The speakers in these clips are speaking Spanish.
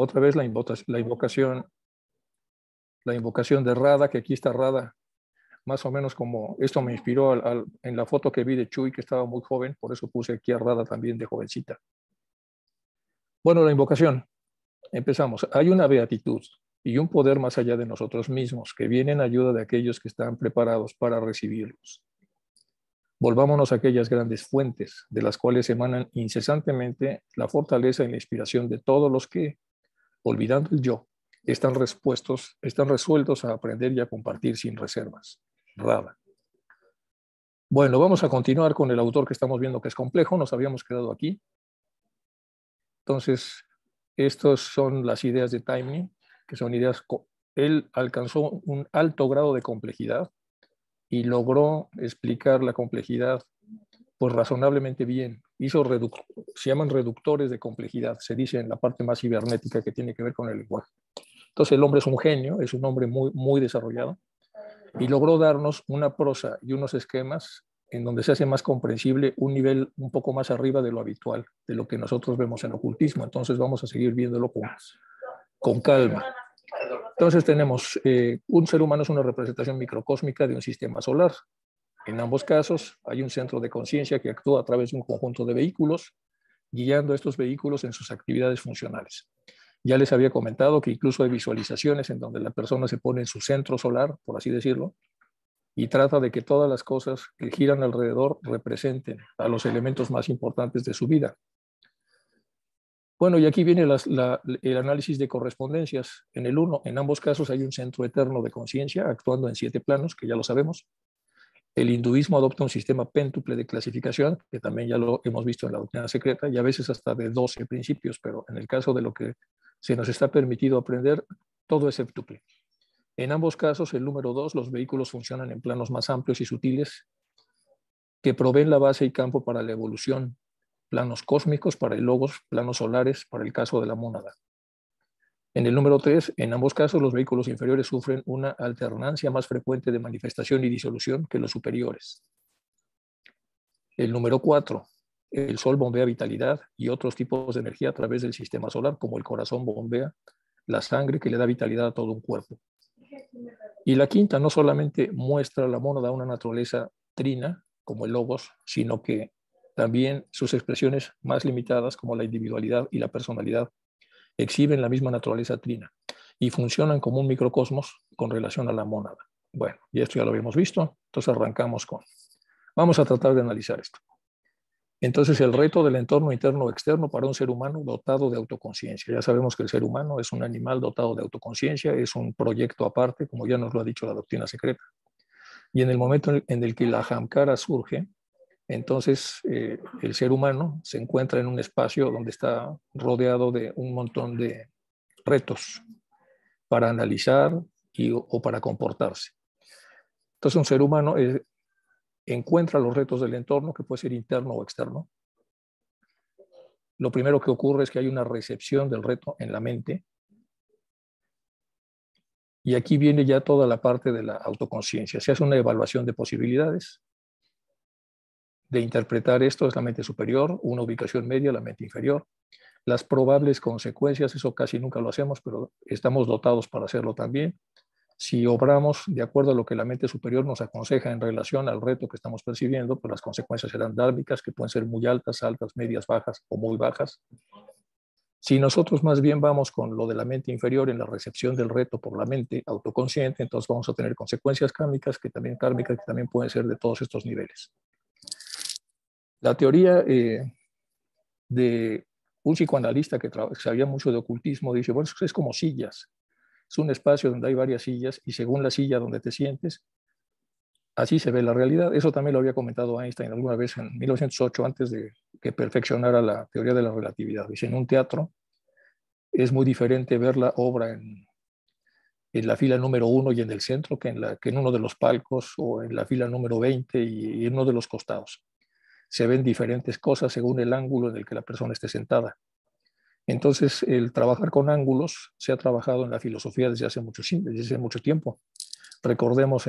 Otra vez la, invocación, la invocación de Rada, que aquí está Rada, más o menos como esto me inspiró en la foto que vi de Chuy, que estaba muy joven, por eso puse aquí a Rada también de jovencita. Bueno, la invocación. Empezamos. Hay una beatitud y un poder más allá de nosotros mismos que viene en ayuda de aquellos que están preparados para recibirlos. Volvámonos a aquellas grandes fuentes de las cuales emanan incesantemente la fortaleza y la inspiración de todos los que, olvidando el yo, están, respuestos, están resueltos a aprender y a compartir sin reservas. Rada. Bueno, vamos a continuar con el autor que estamos viendo que es complejo, nos habíamos quedado aquí. Entonces, estas son las ideas de Timing, que son ideas... Él alcanzó un alto grado de complejidad y logró explicar la complejidad pues razonablemente bien, se llaman reductores de complejidad, se dice en la parte más cibernética que tiene que ver con el lenguaje. Entonces el hombre es un genio, es un hombre muy, muy desarrollado y logró darnos una prosa y unos esquemas en donde se hace más comprensible un nivel un poco más arriba de lo habitual, de lo que nosotros vemos en ocultismo. Entonces vamos a seguir viéndolo con, con calma. Entonces tenemos, eh, un ser humano es una representación microcósmica de un sistema solar. En ambos casos hay un centro de conciencia que actúa a través de un conjunto de vehículos, guiando a estos vehículos en sus actividades funcionales. Ya les había comentado que incluso hay visualizaciones en donde la persona se pone en su centro solar, por así decirlo, y trata de que todas las cosas que giran alrededor representen a los elementos más importantes de su vida. Bueno, y aquí viene el análisis de correspondencias. En el uno, en ambos casos hay un centro eterno de conciencia actuando en siete planos, que ya lo sabemos, el hinduismo adopta un sistema péntuple de clasificación, que también ya lo hemos visto en la doctrina secreta, y a veces hasta de 12 principios, pero en el caso de lo que se nos está permitido aprender, todo es péntuple. En ambos casos, el número 2, los vehículos funcionan en planos más amplios y sutiles que proveen la base y campo para la evolución, planos cósmicos para el logos, planos solares para el caso de la mónada. En el número 3, en ambos casos, los vehículos inferiores sufren una alternancia más frecuente de manifestación y disolución que los superiores. El número 4, el Sol bombea vitalidad y otros tipos de energía a través del sistema solar, como el corazón bombea la sangre que le da vitalidad a todo un cuerpo. Y la quinta no solamente muestra la mónada una naturaleza trina, como el lobos, sino que también sus expresiones más limitadas, como la individualidad y la personalidad, exhiben la misma naturaleza trina y funcionan como un microcosmos con relación a la mónada. Bueno, y esto ya lo habíamos visto, entonces arrancamos con. Vamos a tratar de analizar esto. Entonces, el reto del entorno interno o externo para un ser humano dotado de autoconciencia. Ya sabemos que el ser humano es un animal dotado de autoconciencia, es un proyecto aparte, como ya nos lo ha dicho la doctrina secreta. Y en el momento en el que la Hamkara surge, entonces, eh, el ser humano se encuentra en un espacio donde está rodeado de un montón de retos para analizar y, o para comportarse. Entonces, un ser humano eh, encuentra los retos del entorno, que puede ser interno o externo. Lo primero que ocurre es que hay una recepción del reto en la mente. Y aquí viene ya toda la parte de la autoconciencia. Se hace una evaluación de posibilidades, de interpretar esto es la mente superior, una ubicación media, la mente inferior. Las probables consecuencias, eso casi nunca lo hacemos, pero estamos dotados para hacerlo también. Si obramos de acuerdo a lo que la mente superior nos aconseja en relación al reto que estamos percibiendo, pues las consecuencias serán dármicas, que pueden ser muy altas, altas, medias, bajas o muy bajas. Si nosotros más bien vamos con lo de la mente inferior en la recepción del reto por la mente autoconsciente, entonces vamos a tener consecuencias kármicas que también, kármicas, que también pueden ser de todos estos niveles. La teoría eh, de un psicoanalista que, sabía mucho de ocultismo dice, bueno, es como sillas. Es un espacio donde hay varias sillas y según la silla donde te sientes, así se ve la realidad. Eso también lo había comentado Einstein alguna vez en 1908, antes de que perfeccionara la teoría de la relatividad. Dice, en un teatro es muy diferente ver la obra en, la fila número uno y en el centro que en, uno de los palcos o en la fila número 20 y en uno de los costados se ven diferentes cosas según el ángulo en el que la persona esté sentada. Entonces, el trabajar con ángulos se ha trabajado en la filosofía desde hace mucho, tiempo. Recordemos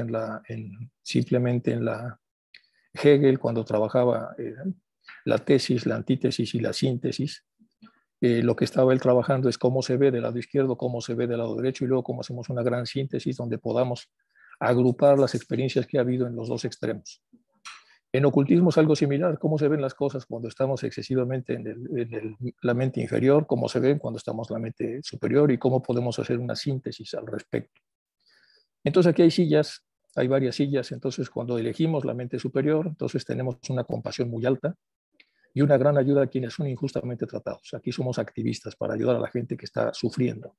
simplemente en la Hegel, cuando trabajaba eh, la tesis, la antítesis y la síntesis, eh, lo que estaba él trabajando es cómo se ve del lado izquierdo, cómo se ve del lado derecho y luego cómo hacemos una gran síntesis donde podamos agrupar las experiencias que ha habido en los dos extremos. En ocultismo es algo similar, cómo se ven las cosas cuando estamos excesivamente en, la mente inferior, cómo se ven cuando estamos en la mente superior y cómo podemos hacer una síntesis al respecto. Entonces aquí hay sillas, hay varias sillas, entonces cuando elegimos la mente superior, entonces tenemos una compasión muy alta y una gran ayuda a quienes son injustamente tratados. Aquí somos activistas para ayudar a la gente que está sufriendo.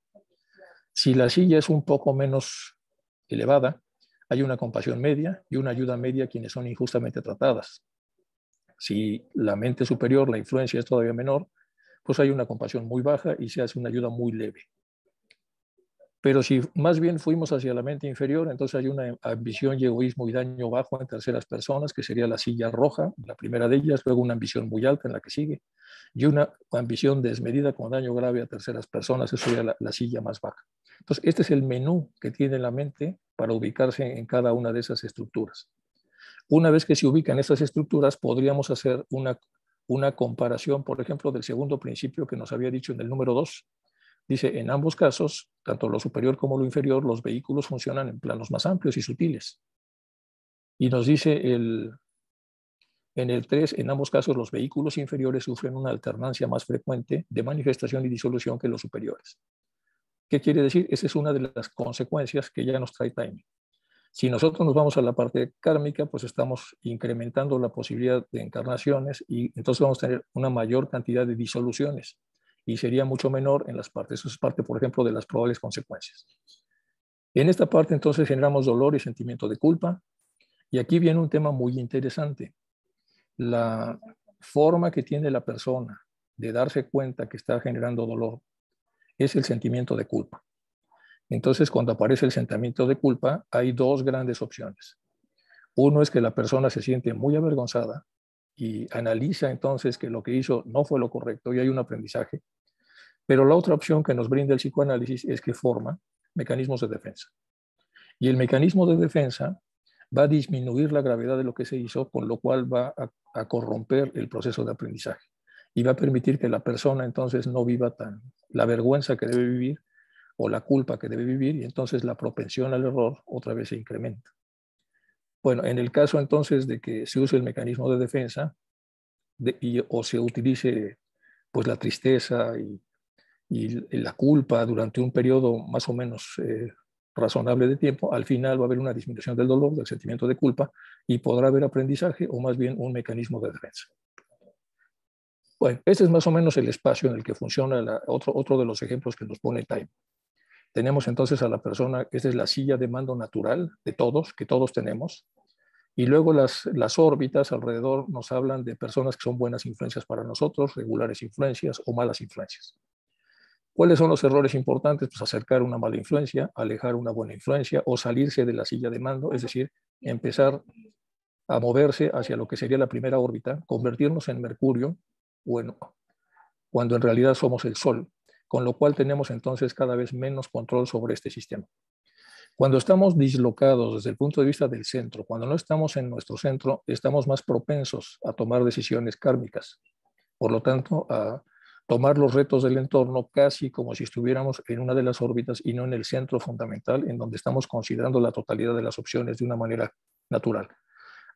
Si la silla es un poco menos elevada, hay una compasión media y una ayuda media a quienes son injustamente tratadas. Si la mente superior, la influencia es todavía menor, pues hay una compasión muy baja y se hace una ayuda muy leve. Pero si más bien fuimos hacia la mente inferior, entonces hay una ambición y egoísmo y daño bajo en terceras personas, que sería la silla roja, la primera de ellas, luego una ambición muy alta en la que sigue, y una ambición desmedida con daño grave a terceras personas, eso sería la silla más baja. Entonces, este es el menú que tiene la mente para ubicarse en cada una de esas estructuras. Una vez que se ubican esas estructuras, podríamos hacer una, comparación, por ejemplo, del segundo principio que nos había dicho en el número 2. Dice, en ambos casos, tanto lo superior como lo inferior, los vehículos funcionan en planos más amplios y sutiles. Y nos dice en el 3, en ambos casos, los vehículos inferiores sufren una alternancia más frecuente de manifestación y disolución que los superiores. ¿Qué quiere decir? Esa es una de las consecuencias que ya nos trae timing. Si nosotros nos vamos a la parte kármica, pues estamos incrementando la posibilidad de encarnaciones y entonces vamos a tener una mayor cantidad de disoluciones y sería mucho menor en las partes. Eso es parte, por ejemplo, de las probables consecuencias. En esta parte entonces generamos dolor y sentimiento de culpa y aquí viene un tema muy interesante. La forma que tiene la persona de darse cuenta que está generando dolor es el sentimiento de culpa. Entonces, cuando aparece el sentimiento de culpa, hay dos grandes opciones. Uno es que la persona se siente muy avergonzada y analiza entonces que lo que hizo no fue lo correcto y hay un aprendizaje. Pero la otra opción que nos brinda el psicoanálisis es que forma mecanismos de defensa. Y el mecanismo de defensa va a disminuir la gravedad de lo que se hizo, con lo cual va a, corromper el proceso de aprendizaje y va a permitir que la persona entonces no viva tan la vergüenza que debe vivir o la culpa que debe vivir y entonces la propensión al error otra vez se incrementa. Bueno, en el caso entonces de que se use el mecanismo de defensa o se utilice pues la tristeza y, la culpa durante un periodo más o menos eh, razonable de tiempo, al final va a haber una disminución del dolor, del sentimiento de culpa y podrá haber aprendizaje o más bien un mecanismo de defensa. Bueno, ese es más o menos el espacio en el que funciona otro, de los ejemplos que nos pone Time. Tenemos entonces a la persona, esta es la silla de mando natural de todos, que todos tenemos, y luego las, las órbitas alrededor nos hablan de personas que son buenas influencias para nosotros, regulares influencias o malas influencias. ¿Cuáles son los errores importantes? Pues acercar una mala influencia, alejar una buena influencia o salirse de la silla de mando, es decir, empezar a moverse hacia lo que sería la primera órbita, convertirnos en Mercurio, bueno, cuando en realidad somos el Sol, con lo cual tenemos entonces cada vez menos control sobre este sistema. Cuando estamos dislocados desde el punto de vista del centro, cuando no estamos en nuestro centro, estamos más propensos a tomar decisiones kármicas, por lo tanto, a tomar los retos del entorno casi como si estuviéramos en una de las órbitas y no en el centro fundamental, en donde estamos considerando la totalidad de las opciones de una manera natural.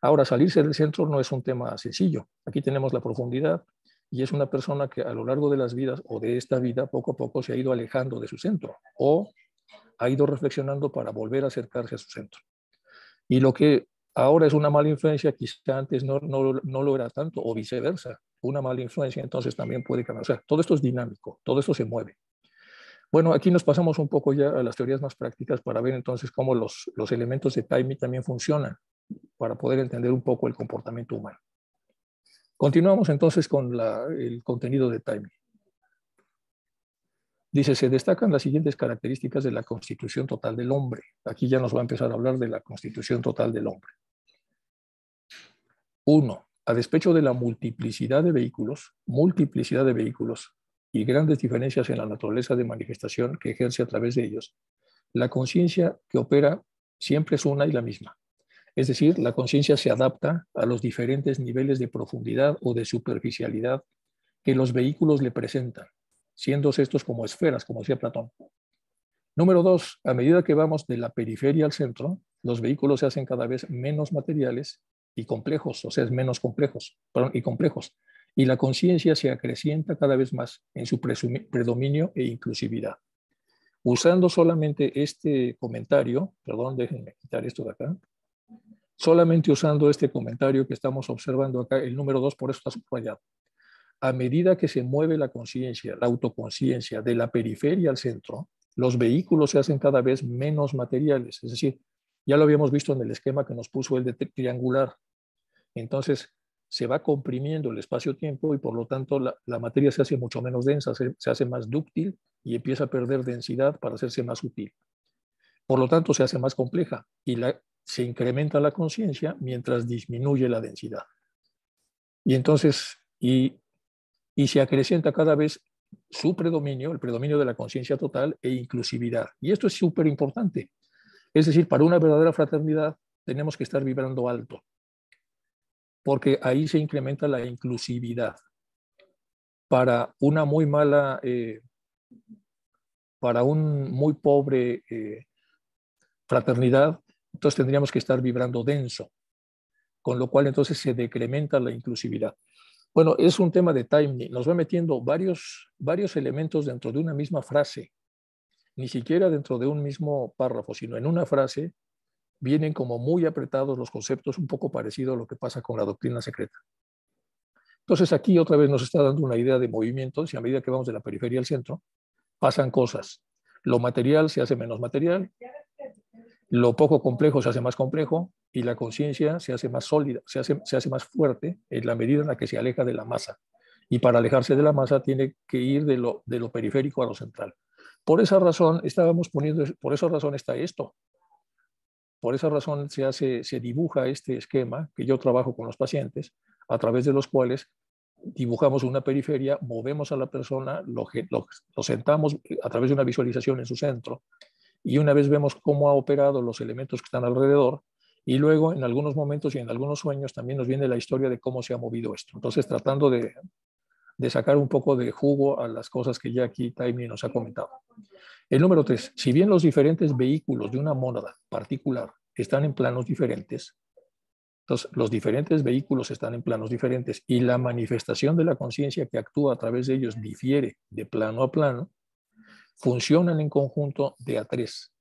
Ahora, salirse del centro no es un tema sencillo. Aquí tenemos la profundidad, y es una persona que a lo largo de las vidas o de esta vida poco a poco se ha ido alejando de su centro o ha ido reflexionando para volver a acercarse a su centro. Y lo que ahora es una mala influencia, quizá antes no, no, lo era tanto o viceversa. Una mala influencia entonces también puede cambiar. O sea, todo esto es dinámico, todo esto se mueve. Bueno, aquí nos pasamos un poco ya a las teorías más prácticas para ver entonces cómo los, los elementos de timing también funcionan para poder entender un poco el comportamiento humano. Continuamos entonces con el contenido de Time. Dice, se destacan las siguientes características de la constitución total del hombre. Aquí ya nos va a empezar a hablar de la constitución total del hombre. Uno, a despecho de la multiplicidad de vehículos, multiplicidad de vehículos y grandes diferencias en la naturaleza de manifestación que ejerce a través de ellos, la conciencia que opera siempre es una y la misma. Es decir, la conciencia se adapta a los diferentes niveles de profundidad o de superficialidad que los vehículos le presentan, siendo estos como esferas, como decía Platón. Número dos, a medida que vamos de la periferia al centro, los vehículos se hacen cada vez menos materiales y complejos, o sea, menos complejos, perdón, y complejos, y la conciencia se acrecienta cada vez más en su predominio e inclusividad. Usando solamente este comentario, perdón, déjenme quitar esto de acá, Solamente usando este comentario que estamos observando acá, el número 2, por eso está subrayado. A medida que se mueve la conciencia, la autoconciencia de la periferia al centro, los vehículos se hacen cada vez menos materiales. Es decir, ya lo habíamos visto en el esquema que nos puso el de triangular. Entonces, se va comprimiendo el espacio-tiempo y por lo tanto la, materia se hace mucho menos densa, se, se, hace más dúctil y empieza a perder densidad para hacerse más útil. Por lo tanto, se hace más compleja y la se incrementa la conciencia mientras disminuye la densidad. Y entonces, y, se acrecienta cada vez su predominio, el predominio de la conciencia total e inclusividad. Y esto es súper importante. Es decir, para una verdadera fraternidad tenemos que estar vibrando alto, porque ahí se incrementa la inclusividad. Para una muy mala, eh, para un muy pobre eh, fraternidad, entonces tendríamos que estar vibrando denso, con lo cual entonces se decrementa la inclusividad. Bueno, es un tema de timing, nos va metiendo varios, varios elementos dentro de una misma frase, ni siquiera dentro de un mismo párrafo, sino en una frase vienen como muy apretados los conceptos, un poco parecido a lo que pasa con la doctrina secreta. Entonces aquí otra vez nos está dando una idea de movimiento, y a medida que vamos de la periferia al centro, pasan cosas. Lo material se hace menos material, lo poco complejo se hace más complejo y la conciencia se hace más sólida, se hace, se hace más fuerte en la medida en la que se aleja de la masa. Y para alejarse de la masa tiene que ir de lo, de lo periférico a lo central. Por esa razón estábamos poniendo, por esa razón está esto. Por esa razón se hace, se dibuja este esquema que yo trabajo con los pacientes, a través de los cuales dibujamos una periferia, movemos a la persona, lo, lo, lo sentamos a través de una visualización en su centro, y una vez vemos cómo ha operado los elementos que están alrededor, y luego en algunos momentos y en algunos sueños también nos viene la historia de cómo se ha movido esto. Entonces tratando de, de sacar un poco de jugo a las cosas que ya aquí Taimi nos ha comentado. El número tres, si bien los diferentes vehículos de una mónada particular están en planos diferentes, entonces los diferentes vehículos están en planos diferentes y la manifestación de la conciencia que actúa a través de ellos difiere de plano a plano, funcionan en conjunto de a tres.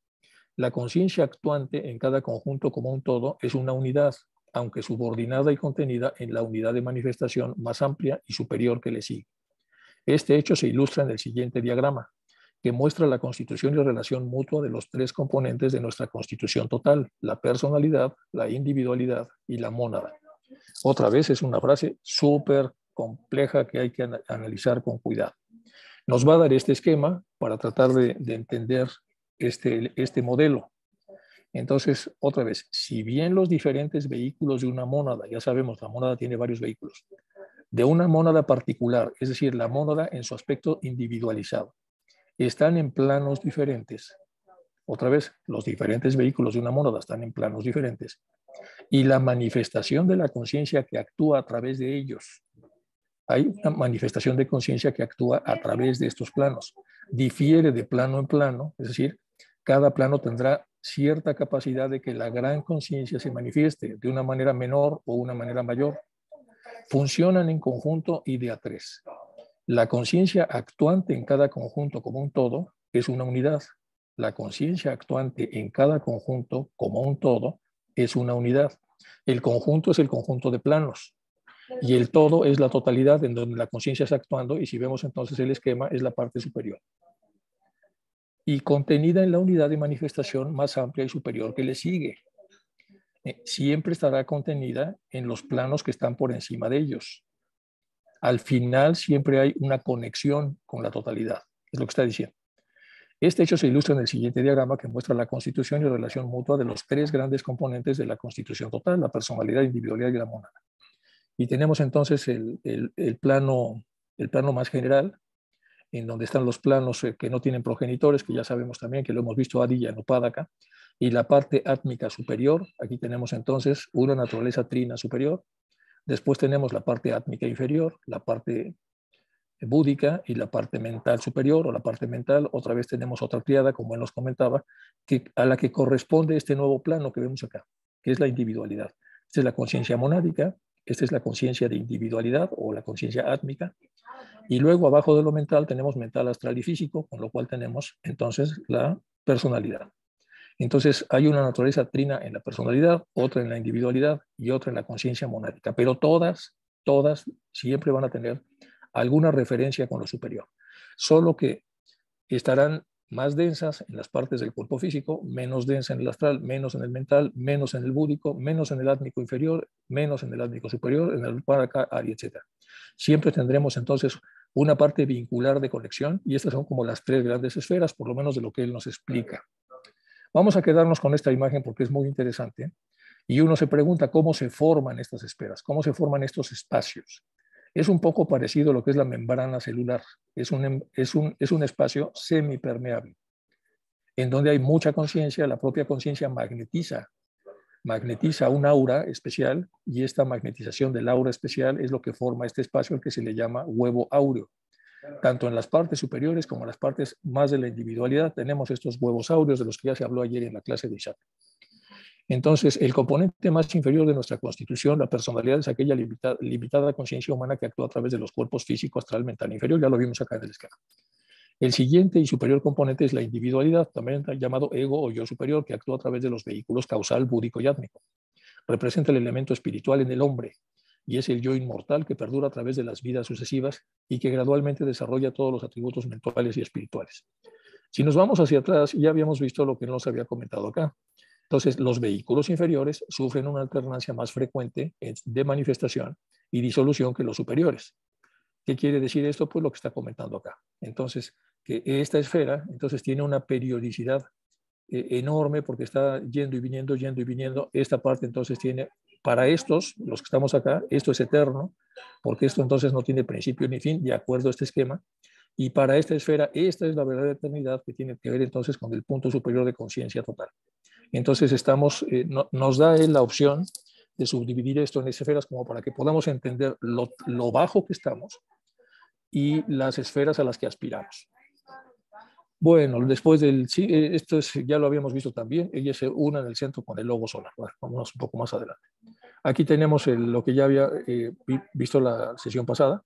La conciencia actuante en cada conjunto como un todo es una unidad, aunque subordinada y contenida en la unidad de manifestación más amplia y superior que le sigue. Este hecho se ilustra en el siguiente diagrama, que muestra la constitución y relación mutua de los tres componentes de nuestra constitución total, la personalidad, la individualidad y la mónada. Otra vez es una frase súper compleja que hay que analizar con cuidado nos va a dar este esquema para tratar de, entender este, este modelo. Entonces, otra vez, si bien los diferentes vehículos de una mónada, ya sabemos, la mónada tiene varios vehículos, de una mónada particular, es decir, la mónada en su aspecto individualizado, están en planos diferentes. Otra vez, los diferentes vehículos de una mónada están en planos diferentes. Y la manifestación de la conciencia que actúa a través de ellos hay una manifestación de conciencia que actúa a través de estos planos. Difiere de plano en plano, es decir, cada plano tendrá cierta capacidad de que la gran conciencia se manifieste de una manera menor o una manera mayor. Funcionan en conjunto y de tres. La conciencia actuante en cada conjunto como un todo es una unidad. La conciencia actuante en cada conjunto como un todo es una unidad. El conjunto es el conjunto de planos y el todo es la totalidad en donde la conciencia está actuando y si vemos entonces el esquema es la parte superior. Y contenida en la unidad de manifestación más amplia y superior que le sigue. Eh, siempre estará contenida en los planos que están por encima de ellos. Al final siempre hay una conexión con la totalidad, es lo que está diciendo. Este hecho se ilustra en el siguiente diagrama que muestra la constitución y relación mutua de los tres grandes componentes de la constitución total, la personalidad, individualidad y la monada. Y tenemos entonces el, plano, el plano más general, en donde están los planos eh, que no tienen progenitores, que ya sabemos también que lo hemos visto Adilla en Upadaka y la parte átmica superior, aquí tenemos entonces una naturaleza trina superior, después tenemos la parte átmica inferior, la parte búdica y la parte mental superior o la parte mental, otra vez tenemos otra triada, como él nos comentaba, que, a la que corresponde este nuevo plano que vemos acá, que es la individualidad. Esta es la conciencia monádica, esta es la conciencia de individualidad o la conciencia átmica. Y luego abajo de lo mental tenemos mental, astral y físico, con lo cual tenemos entonces la personalidad. Entonces hay una naturaleza trina en la personalidad, otra en la individualidad y otra en la conciencia monádica, pero todas, todas siempre van a tener alguna referencia con lo superior, solo que estarán más densas en las partes del cuerpo físico, menos densa en el astral, menos en el mental, menos en el búdico, menos en el átmico inferior, menos en el átmico superior, en el paraca, etc. Siempre tendremos entonces una parte vincular de conexión y estas son como las tres grandes esferas, por lo menos de lo que él nos explica. Vamos a quedarnos con esta imagen porque es muy interesante y uno se pregunta cómo se forman estas esferas, cómo se forman estos espacios. Es un poco parecido a lo que es la membrana celular. Es un, em, es un, es espacio semipermeable, en donde hay mucha conciencia, la propia conciencia magnetiza, magnetiza un aura especial y esta magnetización del aura especial es lo que forma este espacio al que se le llama huevo áureo. Tanto en las partes superiores como en las partes más de la individualidad tenemos estos huevos áureos de los que ya se habló ayer en la clase de Isaac. Entonces, el componente más inferior de nuestra constitución, la personalidad, es aquella limitada conciencia humana que actúa a través de los cuerpos físico, astral, mental inferior, ya lo vimos acá en el esquema. El siguiente y superior componente es la individualidad, también llamado ego o yo superior, que actúa a través de los vehículos causal, búdico y átmico. Representa el elemento espiritual en el hombre y es el yo inmortal que perdura a través de las vidas sucesivas y que gradualmente desarrolla todos los atributos mentales y espirituales. Si nos vamos hacia atrás, ya habíamos visto lo que nos había comentado acá. Entonces, los vehículos inferiores sufren una alternancia más frecuente de manifestación y disolución que los superiores. ¿Qué quiere decir esto? Pues lo que está comentando acá. Entonces, que esta esfera, entonces, tiene una periodicidad eh, enorme porque está yendo y viniendo, yendo y viniendo. Esta parte, entonces, tiene, para estos, los que estamos acá, esto es eterno, porque esto, entonces, no tiene principio ni fin, de acuerdo a este esquema. Y para esta esfera, esta es la verdadera eternidad que tiene que ver, entonces, con el punto superior de conciencia total. Entonces estamos, eh, nos da la opción de subdividir esto en esferas como para que podamos entender lo, bajo que estamos y las esferas a las que aspiramos. Bueno, después del... Sí, eh, esto ya lo habíamos visto también, ella se unen en el centro con el logo solar. vamos un poco más adelante. Aquí tenemos lo que ya había eh, visto la sesión pasada,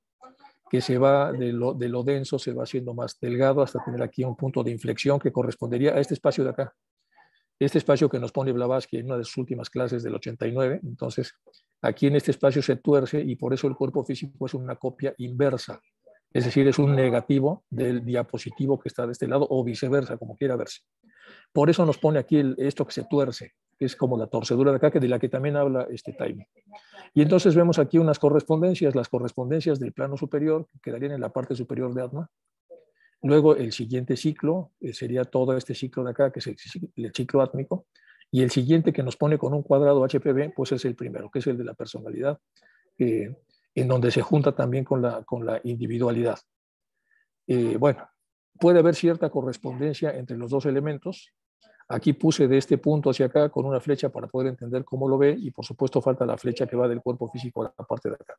que se va de lo, de lo denso, se va haciendo más delgado hasta tener aquí un punto de inflexión que correspondería a este espacio de acá, este espacio que nos pone Blavatsky en una de sus últimas clases del 89. Entonces, aquí en este espacio se tuerce y por eso el cuerpo físico es una copia inversa. Es decir, es un negativo del diapositivo que está de este lado o viceversa, como quiera verse. Por eso nos pone aquí esto que se tuerce, que es como la torcedura de acá, que de la que también habla este time. Y entonces vemos aquí unas correspondencias, las correspondencias del plano superior, que quedarían en la parte superior de Atma, Luego el siguiente ciclo eh, sería todo este ciclo de acá, que es el, ciclo átmico. Y el siguiente que nos pone con un cuadrado HPV, pues es el primero, que es el de la personalidad, eh, en donde se junta también con la, con la individualidad. Eh, bueno, puede haber cierta correspondencia entre los dos elementos. Aquí puse de este punto hacia acá con una flecha para poder entender cómo lo ve y por supuesto falta la flecha que va del cuerpo físico a la parte de acá.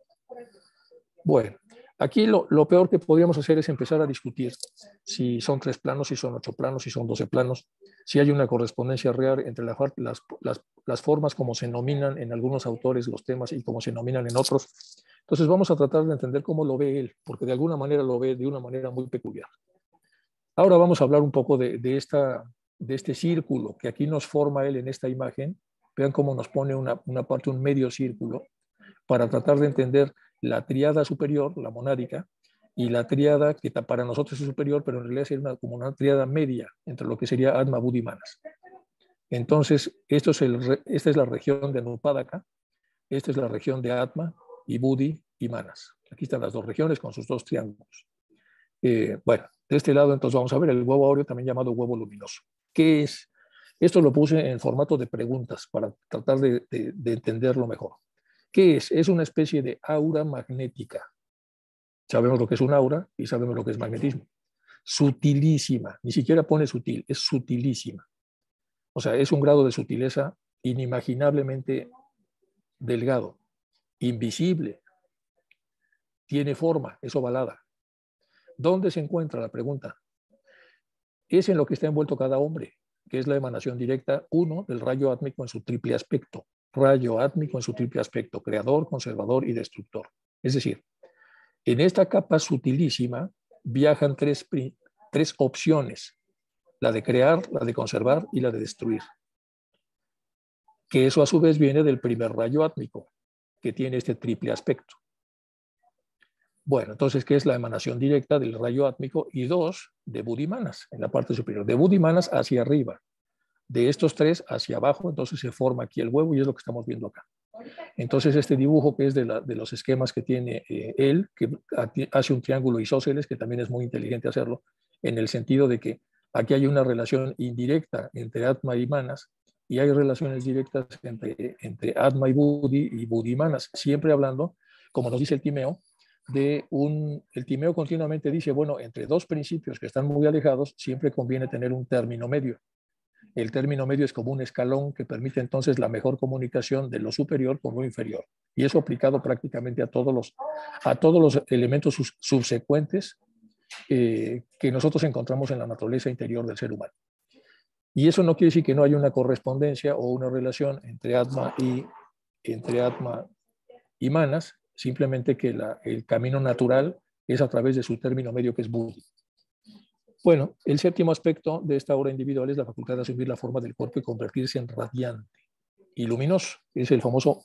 Bueno, Aquí lo, peor que podríamos hacer es empezar a discutir si son tres planos, si son ocho planos, si son doce planos, si hay una correspondencia real entre las, formas como se nominan en algunos autores los temas y como se nominan en otros. Entonces vamos a tratar de entender cómo lo ve él, porque de alguna manera lo ve de una manera muy peculiar. Ahora vamos a hablar un poco de, este círculo que aquí nos forma él en esta imagen. Vean cómo nos pone una parte, un medio círculo, para tratar de entender la triada superior, la monádica, y la triada que para nosotros es superior, pero en realidad es una, como una triada media entre lo que sería Atma, buddhi y Manas. Entonces, esto es esta es la región de Nupadaka, esta es la región de Atma y Buddhi y Manas. Aquí están las dos regiones con sus dos triángulos. Eh, bueno, de este lado entonces vamos a ver el huevo aureo, también llamado huevo luminoso. ¿Qué es? Esto lo puse en formato de preguntas para tratar de entenderlo mejor. ¿Qué es? Es una especie de aura magnética. Sabemos lo que es un aura y sabemos lo que es magnetismo. Sutilísima, ni siquiera pone sutil, es sutilísima. O sea, es un grado de sutileza inimaginablemente delgado, invisible, tiene forma, es ovalada. ¿Dónde se encuentra la pregunta? Es en lo que está envuelto cada hombre, que es la emanación directa, uno, del rayo átmico en su triple aspecto, rayo átmico en su triple aspecto, creador, conservador y destructor. Es decir, en esta capa sutilísima viajan tres, opciones, la de crear, la de conservar y la de destruir. Que eso a su vez viene del primer rayo átmico, que tiene este triple aspecto. Bueno, entonces, ¿qué es la emanación directa del rayo átmico? Y dos, de Budimanas, en la parte superior, de Budimanas hacia arriba de estos tres hacia abajo, entonces se forma aquí el huevo y es lo que estamos viendo acá. Entonces este dibujo que es de, los esquemas que tiene eh, él, que hace un triángulo isóceles que también es muy inteligente hacerlo, en el sentido de que aquí hay una relación indirecta entre Atma y Manas y hay relaciones directas entre, Atma y Budi y Budi y Manas, siempre hablando, como nos dice el Timeo, de un, el Timeo continuamente dice, bueno, entre dos principios que están muy alejados, siempre conviene tener un término medio. El término medio es como un escalón que permite entonces la mejor comunicación de lo superior con lo inferior. Y eso aplicado prácticamente a todos los, a todos los elementos subsecuentes eh, que nosotros encontramos en la naturaleza interior del ser humano. Y eso no quiere decir que no haya una correspondencia o una relación entre Atma y, entre atma y Manas, simplemente que el camino natural es a través de su término medio que es Buddhi. Bueno, el séptimo aspecto de esta obra individual es la facultad de asumir la forma del cuerpo y convertirse en radiante y luminoso. Es el famoso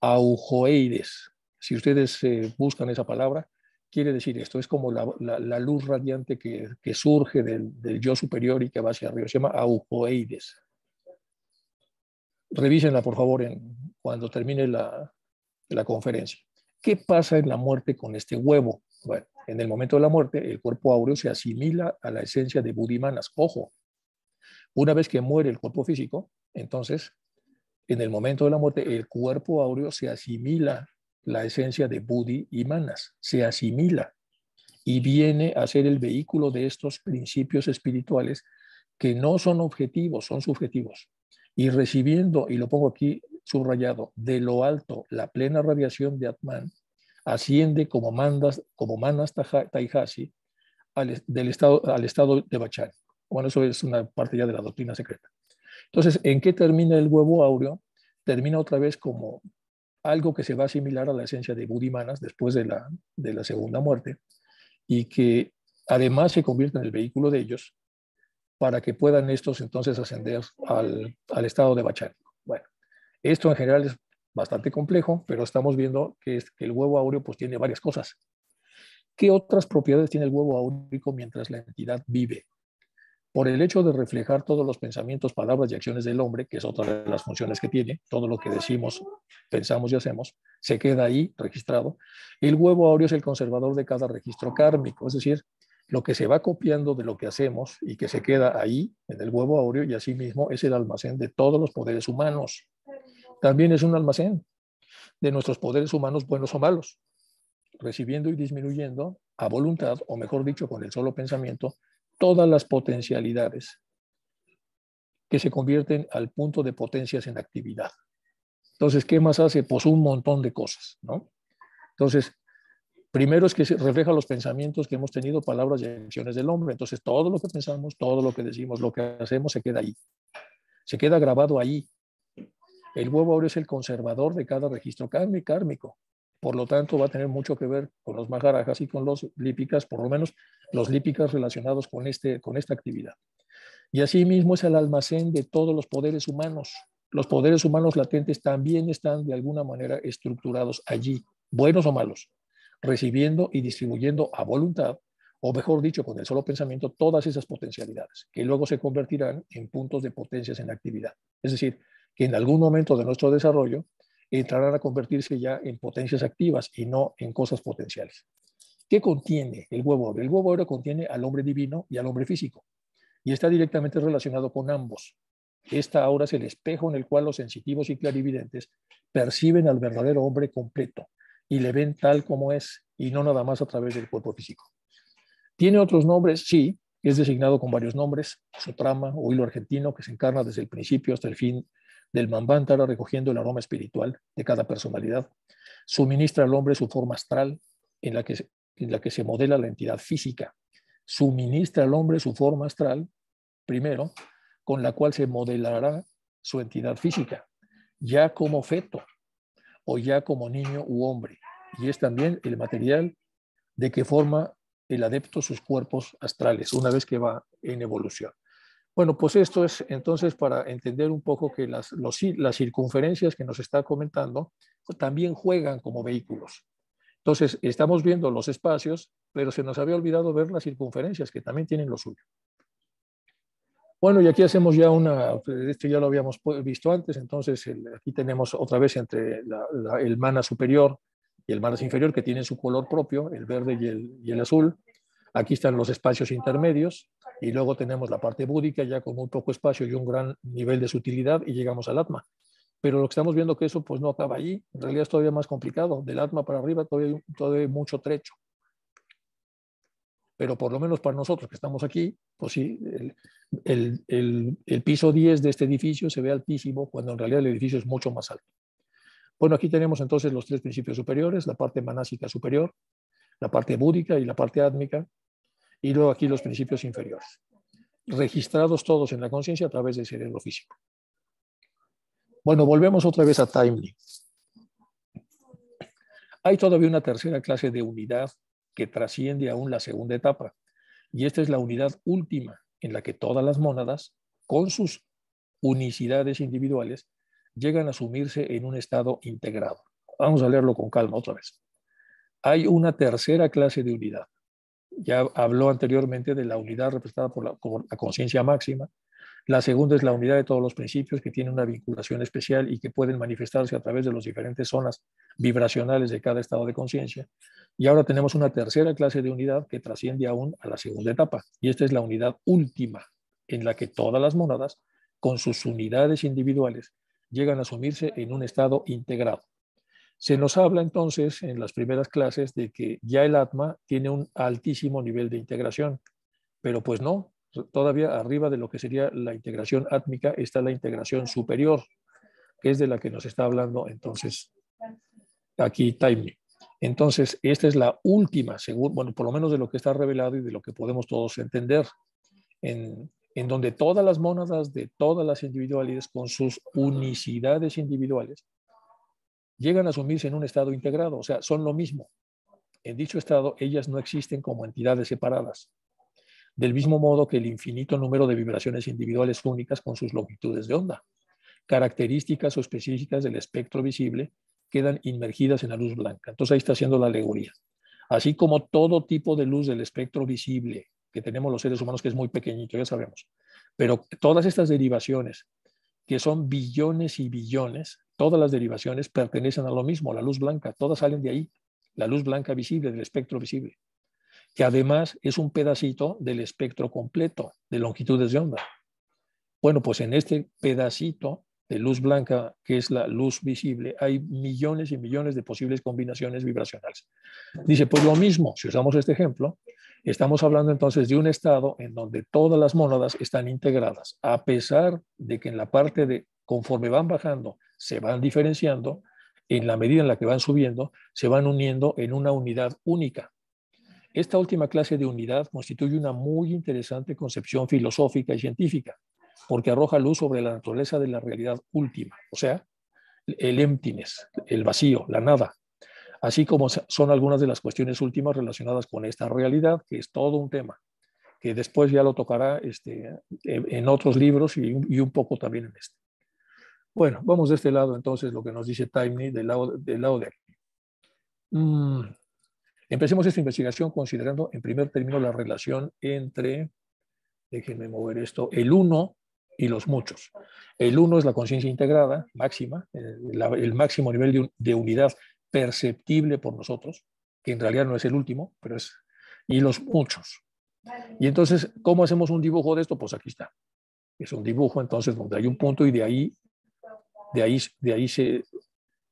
aujoeides. Si ustedes eh, buscan esa palabra, quiere decir esto. Es como la, luz radiante que, surge del, yo superior y que va hacia arriba. Se llama aujoeides. Revísenla, por favor, cuando termine la conferencia. ¿Qué pasa en la muerte con este huevo? Bueno, en el momento de la muerte, el cuerpo áureo se asimila a la esencia de Manas. Ojo, una vez que muere el cuerpo físico, entonces, en el momento de la muerte, el cuerpo áureo se asimila la esencia de Budi y Manas, se asimila y viene a ser el vehículo de estos principios espirituales que no son objetivos, son subjetivos. Y recibiendo, y lo pongo aquí subrayado, de lo alto la plena radiación de Atman, asciende como, mandas, como Manas Taihasi al, del estado, al estado de bachán Bueno, eso es una parte ya de la doctrina secreta. Entonces, ¿en qué termina el huevo áureo? Termina otra vez como algo que se va a asimilar a la esencia de Budimanas después de la, de la segunda muerte y que además se convierte en el vehículo de ellos para que puedan estos entonces ascender al, al estado de Bachar. Bueno, esto en general es bastante complejo, pero estamos viendo que, el huevo áureo pues, tiene varias cosas. ¿Qué otras propiedades tiene el huevo aureo mientras la entidad vive? Por el hecho de reflejar todos los pensamientos, palabras y acciones del hombre, que es otra de las funciones que tiene, todo lo que decimos, pensamos y hacemos, se queda ahí registrado. El huevo áureo es el conservador de cada registro kármico, es decir, lo que se va copiando de lo que hacemos y que se queda ahí en el huevo aureo y asimismo es el almacén de todos los poderes humanos. También es un almacén de nuestros poderes humanos buenos o malos, recibiendo y disminuyendo a voluntad, o mejor dicho, con el solo pensamiento, todas las potencialidades que se convierten al punto de potencias en actividad. Entonces, ¿qué más hace? Pues un montón de cosas, ¿no? Entonces, primero es que refleja los pensamientos que hemos tenido, palabras y acciones del hombre. Entonces, todo lo que pensamos, todo lo que decimos, lo que hacemos, se queda ahí. Se queda grabado ahí. El huevo ahora es el conservador de cada registro kármico. Por lo tanto, va a tener mucho que ver con los majarajas y con los lípicas, por lo menos los lípicas relacionados con, este, con esta actividad. Y asimismo es el almacén de todos los poderes humanos. Los poderes humanos latentes también están de alguna manera estructurados allí, buenos o malos, recibiendo y distribuyendo a voluntad, o mejor dicho, con el solo pensamiento, todas esas potencialidades, que luego se convertirán en puntos de potencias en la actividad. Es decir, que en algún momento de nuestro desarrollo entrarán a convertirse ya en potencias activas y no en cosas potenciales. ¿Qué contiene el huevo El huevo oro contiene al hombre divino y al hombre físico y está directamente relacionado con ambos. Esta ahora es el espejo en el cual los sensitivos y clarividentes perciben al verdadero hombre completo y le ven tal como es y no nada más a través del cuerpo físico. ¿Tiene otros nombres? Sí, es designado con varios nombres, su trama o hilo argentino que se encarna desde el principio hasta el fin del Mambantara recogiendo el aroma espiritual de cada personalidad, suministra al hombre su forma astral en la que, en la que se modela la entidad física, suministra al hombre su forma astral, primero, con la cual se modelará su entidad física, ya como feto o ya como niño u hombre, y es también el material de que forma el adepto sus cuerpos astrales una vez que va en evolución. Bueno, pues esto es entonces para entender un poco que las, las circunferencias que nos está comentando también juegan como vehículos. Entonces, estamos viendo los espacios, pero se nos había olvidado ver las circunferencias, que también tienen lo suyo. Bueno, y aquí hacemos ya una, pues, esto ya lo habíamos visto antes, entonces aquí tenemos otra vez entre el mana superior y el mana inferior, que tienen su color propio, el verde y el azul. Aquí están los espacios intermedios, y luego tenemos la parte búdica, ya con muy poco espacio y un gran nivel de sutilidad, y llegamos al Atma. Pero lo que estamos viendo que eso pues no acaba allí, en realidad es todavía más complicado. Del Atma para arriba todavía hay, mucho trecho. Pero por lo menos para nosotros que estamos aquí, pues sí, el, el piso 10 de este edificio se ve altísimo cuando en realidad el edificio es mucho más alto. Bueno, aquí tenemos entonces los tres principios superiores, la parte manásica superior, la parte búdica y la parte átmica, y luego aquí los principios inferiores, registrados todos en la conciencia a través del cerebro físico. Bueno, volvemos otra vez a Timely. Hay todavía una tercera clase de unidad que trasciende aún la segunda etapa, y esta es la unidad última en la que todas las mónadas, con sus unicidades individuales, llegan a sumirse en un estado integrado. Vamos a leerlo con calma otra vez. Hay una tercera clase de unidad ya habló anteriormente de la unidad representada por la, conciencia máxima. La segunda es la unidad de todos los principios que tiene una vinculación especial y que pueden manifestarse a través de las diferentes zonas vibracionales de cada estado de conciencia. Y ahora tenemos una tercera clase de unidad que trasciende aún a la segunda etapa. Y esta es la unidad última, en la que todas las monadas, con sus unidades individuales, llegan a asumirse en un estado integrado. Se nos habla entonces en las primeras clases de que ya el ATMA tiene un altísimo nivel de integración, pero pues no, todavía arriba de lo que sería la integración átmica está la integración superior, que es de la que nos está hablando entonces aquí Taimi. Entonces, esta es la última, según, bueno, por lo menos de lo que está revelado y de lo que podemos todos entender, en, en donde todas las mónadas de todas las individualidades, con sus unicidades individuales, llegan a asumirse en un Estado integrado, o sea, son lo mismo. En dicho Estado, ellas no existen como entidades separadas, del mismo modo que el infinito número de vibraciones individuales únicas con sus longitudes de onda, características o específicas del espectro visible, quedan inmergidas en la luz blanca. Entonces ahí está haciendo la alegoría. Así como todo tipo de luz del espectro visible que tenemos los seres humanos, que es muy pequeñito, ya sabemos, pero todas estas derivaciones que son billones y billones, todas las derivaciones pertenecen a lo mismo, la luz blanca, todas salen de ahí, la luz blanca visible, del espectro visible, que además es un pedacito del espectro completo de longitudes de onda. Bueno, pues en este pedacito de luz blanca, que es la luz visible, hay millones y millones de posibles combinaciones vibracionales. Dice, pues lo mismo, si usamos este ejemplo, Estamos hablando entonces de un estado en donde todas las mónadas están integradas, a pesar de que en la parte de conforme van bajando se van diferenciando, en la medida en la que van subiendo se van uniendo en una unidad única. Esta última clase de unidad constituye una muy interesante concepción filosófica y científica, porque arroja luz sobre la naturaleza de la realidad última, o sea, el emptiness, el vacío, la nada, Así como son algunas de las cuestiones últimas relacionadas con esta realidad, que es todo un tema, que después ya lo tocará este, e, en otros libros y, un poco también en este. Bueno, vamos de este lado entonces lo que nos dice Timney del lado, del lado de aquí. Mm, empecemos esta investigación considerando en primer término la relación entre, déjenme mover esto, el uno y los muchos. El uno es la conciencia integrada máxima, eh, el, máximo nivel de, de unidad perceptible por nosotros, que en realidad no es el último, pero es, y los muchos. Y entonces, ¿cómo hacemos un dibujo de esto? Pues aquí está. Es un dibujo, entonces, donde hay un punto y de ahí, de ahí, de ahí se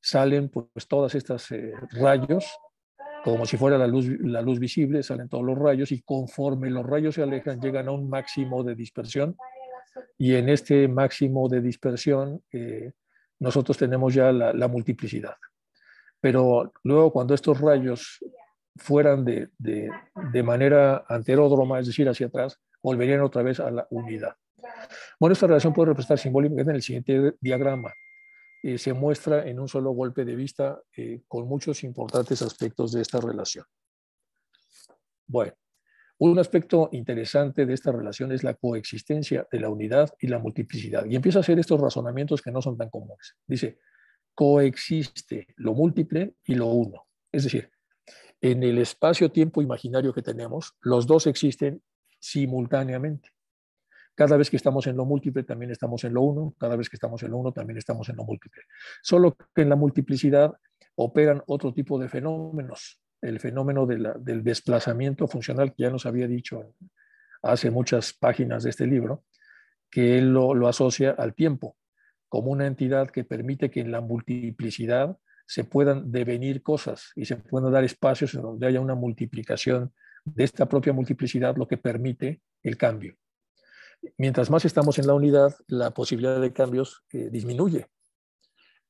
salen pues todas estas eh, rayos, como si fuera la luz, la luz visible, salen todos los rayos y conforme los rayos se alejan, llegan a un máximo de dispersión. Y en este máximo de dispersión, eh, nosotros tenemos ya la multiplicidad. Pero luego cuando estos rayos fueran de, de, manera anteródroma, es decir, hacia atrás, volverían otra vez a la unidad. Bueno, esta relación puede representar simbólicamente en el siguiente diagrama. Eh, se muestra en un solo golpe de vista eh, con muchos importantes aspectos de esta relación. Bueno, un aspecto interesante de esta relación es la coexistencia de la unidad y la multiplicidad. Y empieza a hacer estos razonamientos que no son tan comunes. Dice, coexiste lo múltiple y lo uno. Es decir, en el espacio-tiempo imaginario que tenemos, los dos existen simultáneamente. Cada vez que estamos en lo múltiple también estamos en lo uno, cada vez que estamos en lo uno también estamos en lo múltiple. Solo que en la multiplicidad operan otro tipo de fenómenos. El fenómeno del desplazamiento funcional, que ya nos había dicho hace muchas páginas de este libro, que él lo asocia al tiempo como una entidad que permite que en la multiplicidad se puedan devenir cosas y se puedan dar espacios en donde haya una multiplicación de esta propia multiplicidad, lo que permite el cambio. Mientras más estamos en la unidad, la posibilidad de cambios eh, disminuye,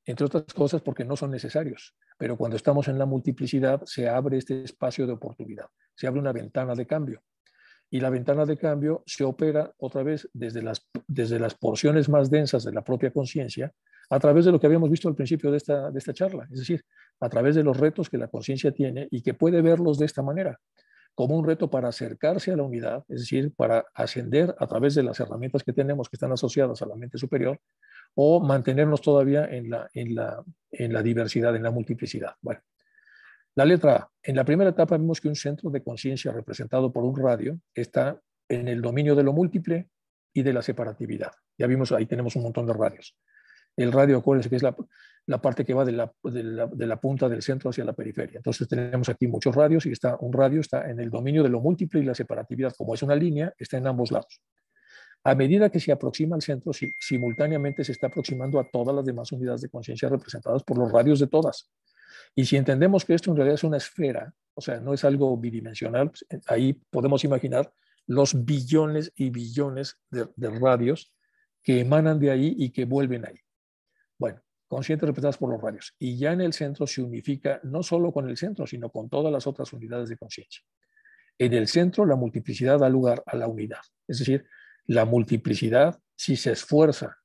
entre otras cosas porque no son necesarios, pero cuando estamos en la multiplicidad se abre este espacio de oportunidad, se abre una ventana de cambio y la ventana de cambio se opera otra vez desde las, desde las porciones más densas de la propia conciencia, a través de lo que habíamos visto al principio de esta, de esta charla, es decir, a través de los retos que la conciencia tiene y que puede verlos de esta manera, como un reto para acercarse a la unidad, es decir, para ascender a través de las herramientas que tenemos que están asociadas a la mente superior, o mantenernos todavía en la, en la, en la diversidad, en la multiplicidad. Bueno, la letra A. En la primera etapa vemos que un centro de conciencia representado por un radio está en el dominio de lo múltiple y de la separatividad. Ya vimos, ahí tenemos un montón de radios. El radio, acuérdense que es la, parte que va de la, punta del centro hacia la periferia. Entonces tenemos aquí muchos radios y está, un radio está en el dominio de lo múltiple y la separatividad. Como es una línea, está en ambos lados. A medida que se aproxima al centro, simultáneamente se está aproximando a todas las demás unidades de conciencia representadas por los radios de todas. Y si entendemos que esto en realidad es una esfera, o sea, no es algo bidimensional, pues, eh, ahí podemos imaginar los billones y billones de, radios que emanan de ahí y que vuelven ahí. Bueno, conscientes representadas por los radios. Y ya en el centro se unifica no solo con el centro, sino con todas las otras unidades de conciencia. En el centro la multiplicidad da lugar a la unidad. Es decir, la multiplicidad, si se esfuerza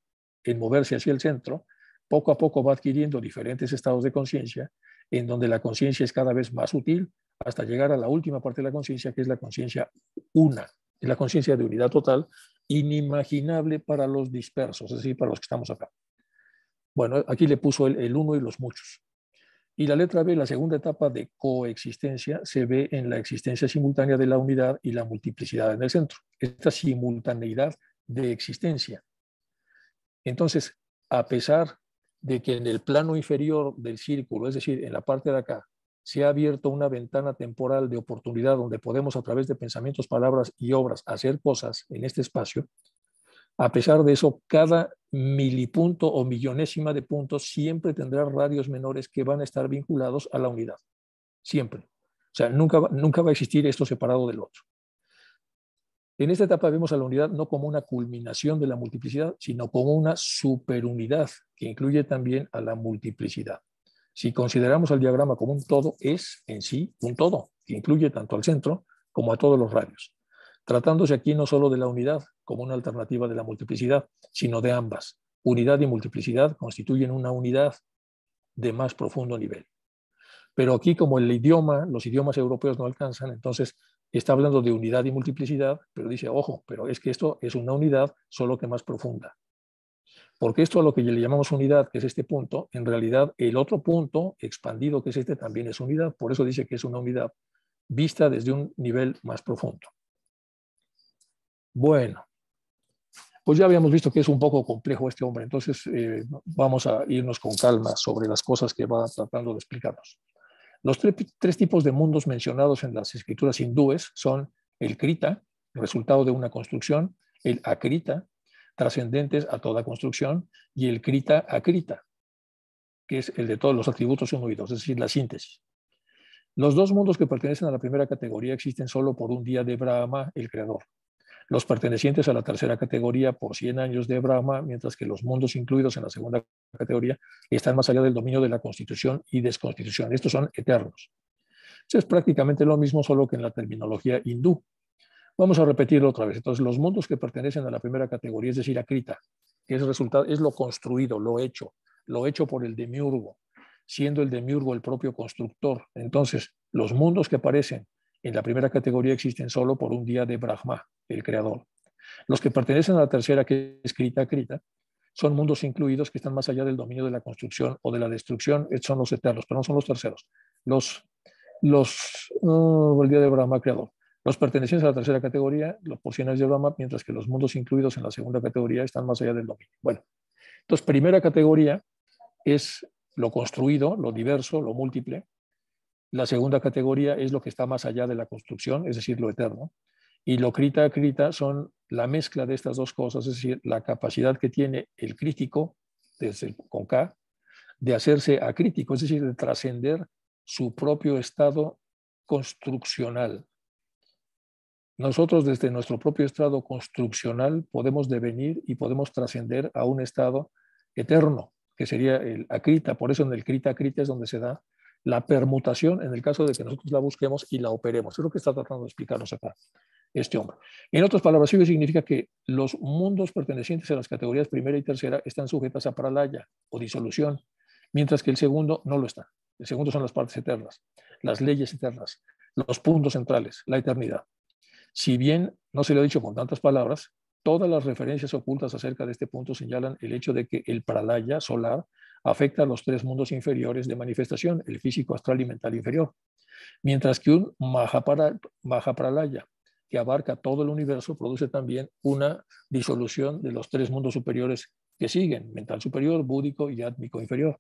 en moverse hacia el centro, poco a poco va adquiriendo diferentes estados de conciencia, en donde la conciencia es cada vez más útil hasta llegar a la última parte de la conciencia, que es la conciencia una, es la conciencia de unidad total, inimaginable para los dispersos, es decir, para los que estamos acá. Bueno, aquí le puso el, el uno y los muchos. Y la letra B, la segunda etapa de coexistencia, se ve en la existencia simultánea de la unidad y la multiplicidad en el centro. Esta simultaneidad de existencia. Entonces, a pesar de que en el plano inferior del círculo, es decir, en la parte de acá, se ha abierto una ventana temporal de oportunidad donde podemos a través de pensamientos, palabras y obras hacer cosas en este espacio, a pesar de eso, cada milipunto o millonésima de puntos siempre tendrá radios menores que van a estar vinculados a la unidad. Siempre. O sea, nunca, nunca va a existir esto separado del otro. En esta etapa vemos a la unidad no como una culminación de la multiplicidad, sino como una superunidad que incluye también a la multiplicidad. Si consideramos al diagrama como un todo, es en sí un todo, que incluye tanto al centro como a todos los radios, tratándose aquí no solo de la unidad como una alternativa de la multiplicidad, sino de ambas. Unidad y multiplicidad constituyen una unidad de más profundo nivel. Pero aquí como el idioma, los idiomas europeos no alcanzan, entonces Está hablando de unidad y multiplicidad, pero dice, ojo, pero es que esto es una unidad, solo que más profunda. Porque esto a lo que le llamamos unidad, que es este punto, en realidad el otro punto expandido, que es este, también es unidad. Por eso dice que es una unidad vista desde un nivel más profundo. Bueno, pues ya habíamos visto que es un poco complejo este hombre, entonces eh, vamos a irnos con calma sobre las cosas que va tratando de explicarnos. Los tres tipos de mundos mencionados en las escrituras hindúes son el Krita, resultado de una construcción, el Akrita, trascendentes a toda construcción, y el Krita Akrita, que es el de todos los atributos uno es decir, la síntesis. Los dos mundos que pertenecen a la primera categoría existen solo por un día de Brahma, el creador los pertenecientes a la tercera categoría por 100 años de Brahma, mientras que los mundos incluidos en la segunda categoría están más allá del dominio de la constitución y desconstitución. Estos son eternos. Eso es prácticamente lo mismo, solo que en la terminología hindú. Vamos a repetirlo otra vez. Entonces, los mundos que pertenecen a la primera categoría, es decir, a Krita, que es, resultado, es lo construido, lo hecho, lo hecho por el demiurgo, siendo el demiurgo el propio constructor. Entonces, los mundos que aparecen en la primera categoría existen solo por un día de Brahma, el creador. Los que pertenecen a la tercera, que es escrita, son mundos incluidos que están más allá del dominio de la construcción o de la destrucción, eh, son los eternos, pero no son los terceros. Los, los, mm, el día de Brahma creador. Los pertenecientes a la tercera categoría, los porciones de Brahma, mientras que los mundos incluidos en la segunda categoría están más allá del dominio. Bueno, entonces, primera categoría es lo construido, lo diverso, lo múltiple. La segunda categoría es lo que está más allá de la construcción, es decir, lo eterno. Y lo crita-crita son la mezcla de estas dos cosas, es decir, la capacidad que tiene el crítico, desde, con K, de hacerse acrítico, es decir, de trascender su propio estado construccional. Nosotros desde nuestro propio estado construccional podemos devenir y podemos trascender a un estado eterno, que sería el acrita. Por eso en el crita-crita es donde se da la permutación en el caso de que nosotros la busquemos y la operemos. Es lo que está tratando de explicarnos acá este hombre. En otras palabras, ello significa que los mundos pertenecientes a las categorías primera y tercera están sujetas a pralaya o disolución, mientras que el segundo no lo está. El segundo son las partes eternas, las leyes eternas, los puntos centrales, la eternidad. Si bien no se lo he dicho con tantas palabras, todas las referencias ocultas acerca de este punto señalan el hecho de que el pralaya solar afecta a los tres mundos inferiores de manifestación, el físico, astral y mental inferior, mientras que un pralaya que abarca todo el universo, produce también una disolución de los tres mundos superiores que siguen, mental superior, búdico y átmico inferior.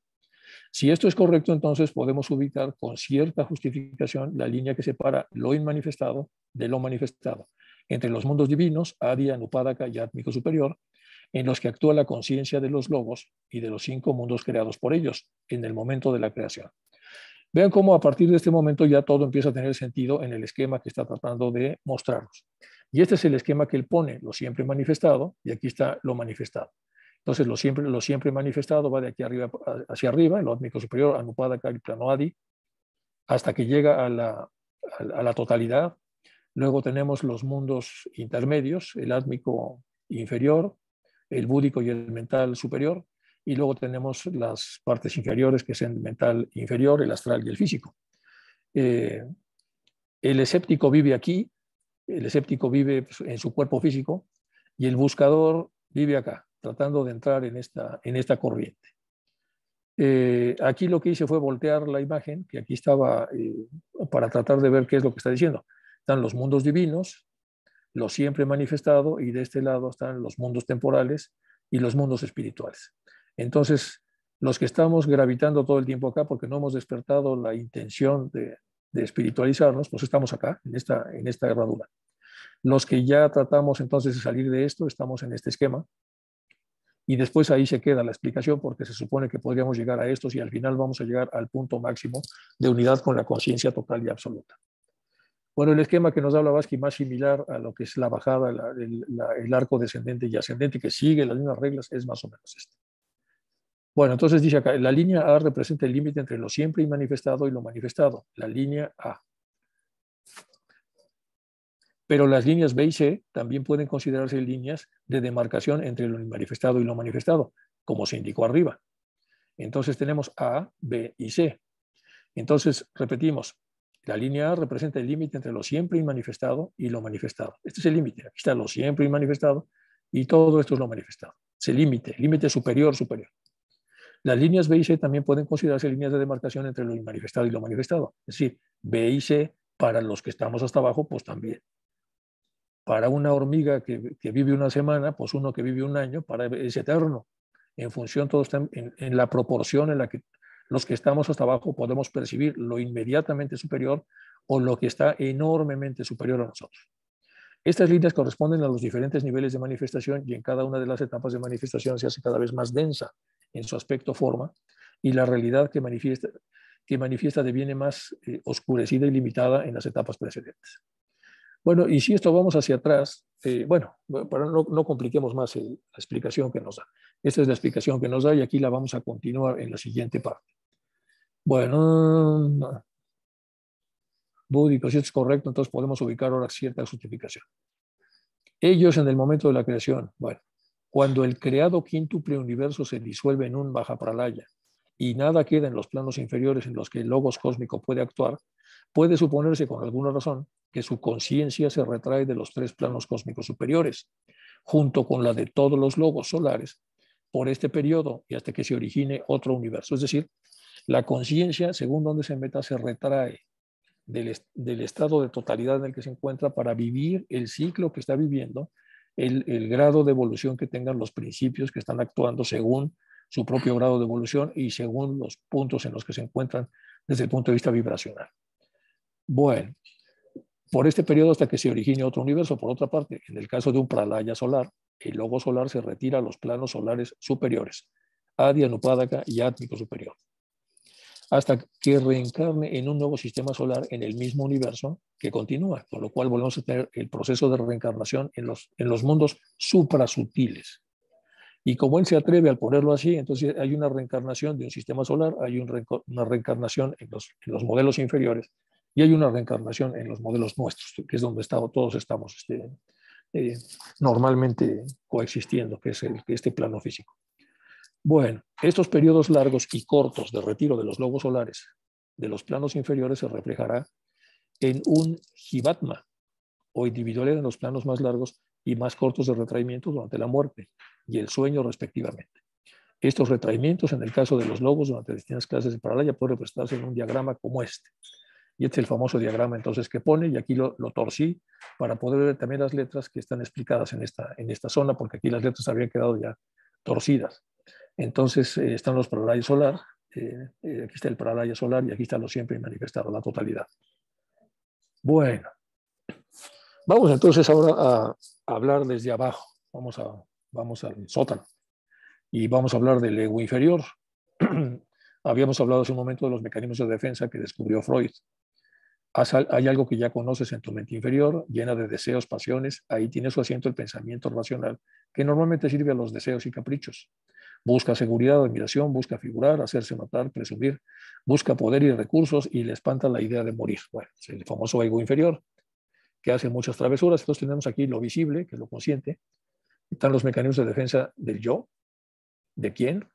Si esto es correcto, entonces podemos ubicar con cierta justificación la línea que separa lo inmanifestado de lo manifestado, entre los mundos divinos, adi, Nupadaka y Átmico Superior, en los que actúa la conciencia de los lobos y de los cinco mundos creados por ellos en el momento de la creación. Vean cómo a partir de este momento ya todo empieza a tener sentido en el esquema que está tratando de mostraros. Y este es el esquema que él pone, lo siempre manifestado, y aquí está lo manifestado. Entonces, lo siempre, lo siempre manifestado va de aquí arriba hacia arriba, el átmico superior, anupada, Plano, Adi, hasta que llega a la, a la, totalidad. Luego tenemos los mundos intermedios, el átmico inferior, el búdico y el mental superior y luego tenemos las partes inferiores, que es el mental inferior, el astral y el físico. Eh, el escéptico vive aquí, el escéptico vive pues, en su cuerpo físico y el buscador vive acá, tratando de entrar en esta, en esta corriente. Eh, aquí lo que hice fue voltear la imagen, que aquí estaba, eh, para tratar de ver qué es lo que está diciendo. Están los mundos divinos, lo siempre manifestado, y de este lado están los mundos temporales y los mundos espirituales. Entonces, los que estamos gravitando todo el tiempo acá porque no hemos despertado la intención de, espiritualizarnos, pues estamos acá, en esta, en esta herradura. Los que ya tratamos entonces de salir de esto, estamos en este esquema. Y después ahí se queda la explicación porque se supone que podríamos llegar a estos y al final vamos a llegar al punto máximo de unidad con la conciencia total y absoluta. Bueno, el esquema que nos habla Vasqui más similar a lo que es la bajada, el, el, arco descendente y ascendente que sigue las mismas reglas es más o menos este. Bueno, entonces dice acá, la línea A representa el límite entre lo siempre y manifestado y lo manifestado, la línea A. Pero las líneas B y C también pueden considerarse líneas de demarcación entre lo manifestado y lo manifestado, como se indicó arriba. Entonces tenemos A, B y C. Entonces, repetimos, la línea A representa el límite entre lo siempre manifestado y lo manifestado. Este es el límite. Aquí está lo siempre y manifestado, y todo esto es lo manifestado. Es el límite, límite superior, superior. Las líneas B y C también pueden considerarse líneas de demarcación entre lo inmanifestado y lo manifestado. Es decir, B y C para los que estamos hasta abajo, pues también. Para una hormiga que, vive una semana, pues uno que vive un año, para es eterno. En función, todos en la proporción en la que los que estamos hasta abajo podemos percibir lo inmediatamente superior o lo que está enormemente superior a nosotros. Estas líneas corresponden a los diferentes niveles de manifestación y en cada una de las etapas de manifestación se hace cada vez más densa en su aspecto forma y la realidad que manifiesta, que manifiesta deviene más eh, oscurecida y limitada en las etapas precedentes. Bueno, y si esto vamos hacia atrás, eh, bueno, para no, compliquemos más la explicación que nos da. Esta es la explicación que nos da y aquí la vamos a continuar en la siguiente parte. Bueno, búdico, pues si es correcto, entonces podemos ubicar ahora cierta justificación. Ellos en el momento de la creación, bueno, cuando el creado quíntuple universo se disuelve en un baja pralaya y nada queda en los planos inferiores en los que el logos cósmico puede actuar, puede suponerse con alguna razón que su conciencia se retrae de los tres planos cósmicos superiores, junto con la de todos los logos solares, por este periodo y hasta que se origine otro universo. Es decir, la conciencia, según donde se meta, se retrae del, del, estado de totalidad en el que se encuentra para vivir el ciclo que está viviendo el, grado de evolución que tengan los principios que están actuando según su propio grado de evolución y según los puntos en los que se encuentran desde el punto de vista vibracional. Bueno, por este periodo hasta que se origine otro universo, por otra parte, en el caso de un pralaya solar, el logo solar se retira a los planos solares superiores, Adi y Átmico superior hasta que reencarne en un nuevo sistema solar en el mismo universo que continúa, con lo cual volvemos a tener el proceso de reencarnación en los, en los mundos suprasutiles. Y como él se atreve al ponerlo así, entonces hay una reencarnación de un sistema solar, hay una reencarnación en los, modelos inferiores y hay una reencarnación en los modelos nuestros, que es donde todos estamos este, eh, normalmente coexistiendo, que es este plano físico. Bueno, estos periodos largos y cortos de retiro de los lobos solares de los planos inferiores se reflejará en un jivatma o individualidad en los planos más largos y más cortos de retraimiento durante la muerte y el sueño respectivamente. Estos retraimientos en el caso de los lobos durante distintas clases de paralaya pueden representarse en un diagrama como este. Y este es el famoso diagrama entonces que pone, y aquí lo, torcí para poder ver también las letras que están explicadas en esta, en esta zona, porque aquí las letras habían quedado ya torcidas. Entonces eh, están los pralayos solar, eh, eh, aquí está el pralayo solar y aquí está lo siempre manifestado, la totalidad. Bueno, vamos entonces ahora a, hablar desde abajo, vamos, a, vamos al sótano y vamos a hablar del ego inferior. Habíamos hablado hace un momento de los mecanismos de defensa que descubrió Freud, hay algo que ya conoces en tu mente inferior, llena de deseos, pasiones, ahí tiene su asiento el pensamiento racional, que normalmente sirve a los deseos y caprichos. Busca seguridad, admiración, busca figurar, hacerse notar, presumir, busca poder y recursos y le espanta la idea de morir. Bueno, es el famoso ego inferior, que hace muchas travesuras. Entonces tenemos aquí lo visible, que es lo consciente. Están los mecanismos de defensa del yo, de quién,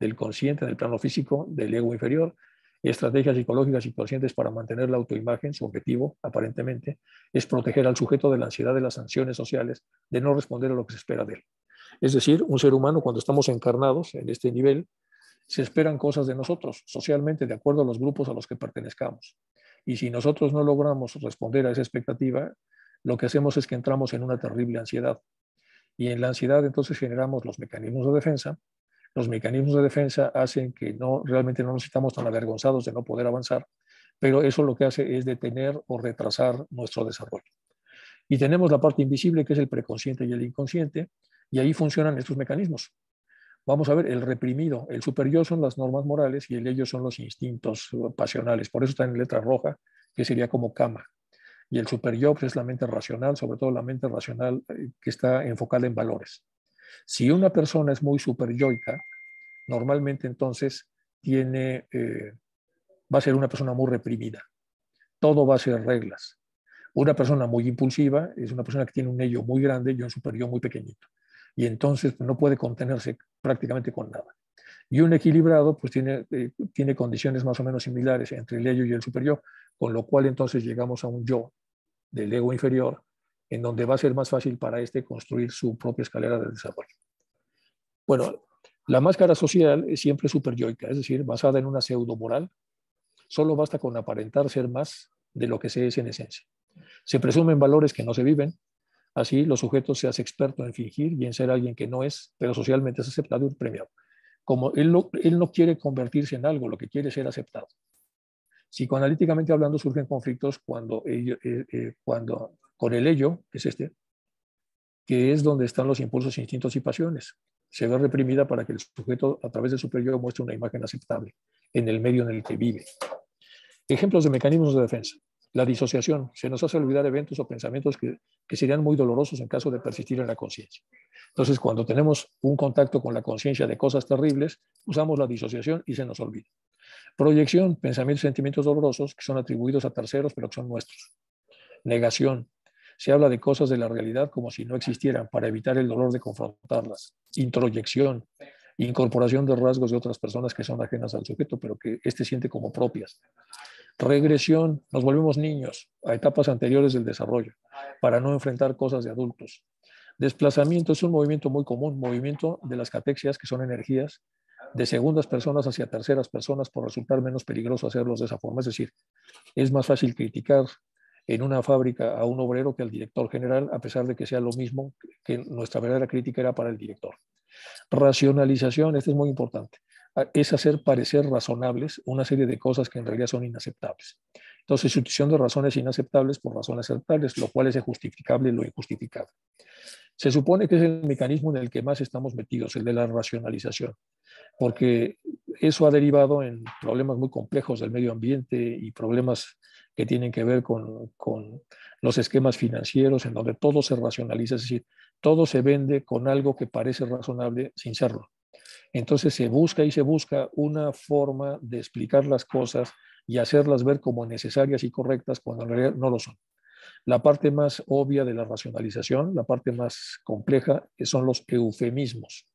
del consciente, del plano físico, del ego inferior, estrategias psicológicas y conscientes para mantener la autoimagen, su objetivo, aparentemente, es proteger al sujeto de la ansiedad de las sanciones sociales, de no responder a lo que se espera de él. Es decir, un ser humano cuando estamos encarnados en este nivel, se esperan cosas de nosotros socialmente de acuerdo a los grupos a los que pertenezcamos. Y si nosotros no logramos responder a esa expectativa, lo que hacemos es que entramos en una terrible ansiedad. Y en la ansiedad entonces generamos los mecanismos de defensa los mecanismos de defensa hacen que no, realmente no nos estamos tan avergonzados de no poder avanzar, pero eso lo que hace es detener o retrasar nuestro desarrollo. Y tenemos la parte invisible, que es el preconsciente y el inconsciente, y ahí funcionan estos mecanismos. Vamos a ver, el reprimido, el superior son las normas morales y el ello son los instintos pasionales. Por eso está en letra roja, que sería como cama. Y el superior pues, es la mente racional, sobre todo la mente racional eh, que está enfocada en valores. Si una persona es muy yoica, normalmente entonces tiene, eh, va a ser una persona muy reprimida. Todo va a ser reglas. Una persona muy impulsiva es una persona que tiene un ello muy grande y un yo muy pequeñito. Y entonces no puede contenerse prácticamente con nada. Y un equilibrado pues, eh, tiene, condiciones más o menos similares entre el ello y el superior, con lo cual entonces llegamos a un yo del ego inferior en donde va a ser más fácil para este construir su propia escalera de desarrollo. Bueno, la máscara social es siempre superyoica, es decir, basada en una pseudo-moral. Solo basta con aparentar ser más de lo que se es en esencia. Se presumen valores que no se viven. Así, los sujetos se hacen expertos en fingir y en ser alguien que no es, pero socialmente es aceptado y premiado. Como él no, quiere convertirse en algo, lo que quiere es ser aceptado psicoanalíticamente hablando surgen conflictos cuando, ellos, eh, eh, cuando con el ello, que es este, que es donde están los impulsos, instintos y pasiones. Se ve reprimida para que el sujeto, a través de su muestre una imagen aceptable en el medio en el que vive. Ejemplos de mecanismos de defensa. La disociación. Se nos hace olvidar eventos o pensamientos que, que serían muy dolorosos en caso de persistir en la conciencia. Entonces, cuando tenemos un contacto con la conciencia de cosas terribles, usamos la disociación y se nos olvida. Proyección, pensamientos y sentimientos dolorosos que son atribuidos a terceros, pero que son nuestros. Negación, se habla de cosas de la realidad como si no existieran para evitar el dolor de confrontarlas. Introyección, incorporación de rasgos de otras personas que son ajenas al sujeto, pero que éste siente como propias. Regresión, nos volvemos niños a etapas anteriores del desarrollo, para no enfrentar cosas de adultos. Desplazamiento es un movimiento muy común, movimiento de las catexias, que son energías, de segundas personas hacia terceras personas por resultar menos peligroso hacerlos de esa forma. Es decir, es más fácil criticar en una fábrica a un obrero que al director general, a pesar de que sea lo mismo que nuestra verdadera crítica era para el director. Racionalización, esto es muy importante, es hacer parecer razonables una serie de cosas que en realidad son inaceptables. Entonces, sustitución de razones inaceptables por razones aceptables, lo cual es justificable y lo injustificado. Se supone que es el mecanismo en el que más estamos metidos, el de la racionalización, porque eso ha derivado en problemas muy complejos del medio ambiente y problemas que tienen que ver con, con los esquemas financieros, en donde todo se racionaliza, es decir, todo se vende con algo que parece razonable sin serlo. Entonces se busca y se busca una forma de explicar las cosas y hacerlas ver como necesarias y correctas cuando en realidad no lo son. La parte más obvia de la racionalización, la parte más compleja, que son los eufemismos.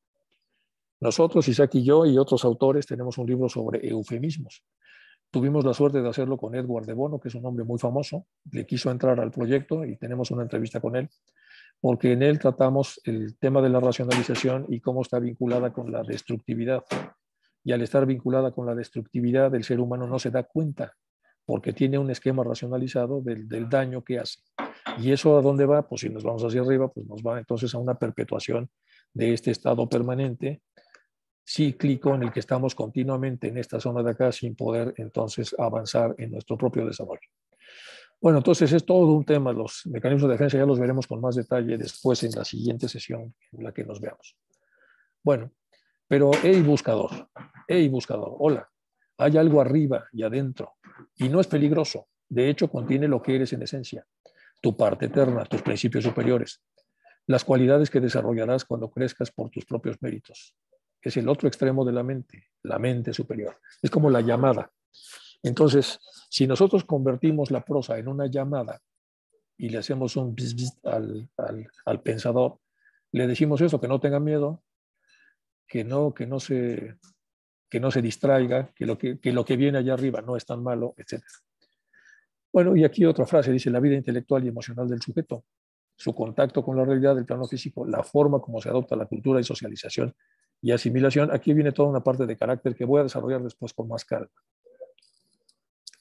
Nosotros, Isaac y yo y otros autores tenemos un libro sobre eufemismos. Tuvimos la suerte de hacerlo con Edward de Bono, que es un hombre muy famoso, le quiso entrar al proyecto y tenemos una entrevista con él, porque en él tratamos el tema de la racionalización y cómo está vinculada con la destructividad. Y al estar vinculada con la destructividad, el ser humano no se da cuenta, porque tiene un esquema racionalizado del, del daño que hace. ¿Y eso a dónde va? Pues si nos vamos hacia arriba, pues nos va entonces a una perpetuación de este estado permanente cíclico en el que estamos continuamente en esta zona de acá sin poder entonces avanzar en nuestro propio desarrollo. Bueno, entonces es todo un tema. Los mecanismos de defensa ya los veremos con más detalle después en la siguiente sesión en la que nos veamos. Bueno, pero hey buscador, hey buscador, hola, hay algo arriba y adentro y no es peligroso. De hecho, contiene lo que eres en esencia, tu parte eterna, tus principios superiores, las cualidades que desarrollarás cuando crezcas por tus propios méritos es el otro extremo de la mente, la mente superior. Es como la llamada. Entonces, si nosotros convertimos la prosa en una llamada y le hacemos un bis, al, pensador, le decimos eso, que no tenga miedo, que no, que no, se, que no se distraiga, que lo que, que lo que viene allá arriba no es tan malo, etc. Bueno, y aquí otra frase, dice la vida intelectual y emocional del sujeto, su contacto con la realidad del plano físico, la forma como se adopta la cultura y socialización y asimilación, aquí viene toda una parte de carácter que voy a desarrollar después con más calma,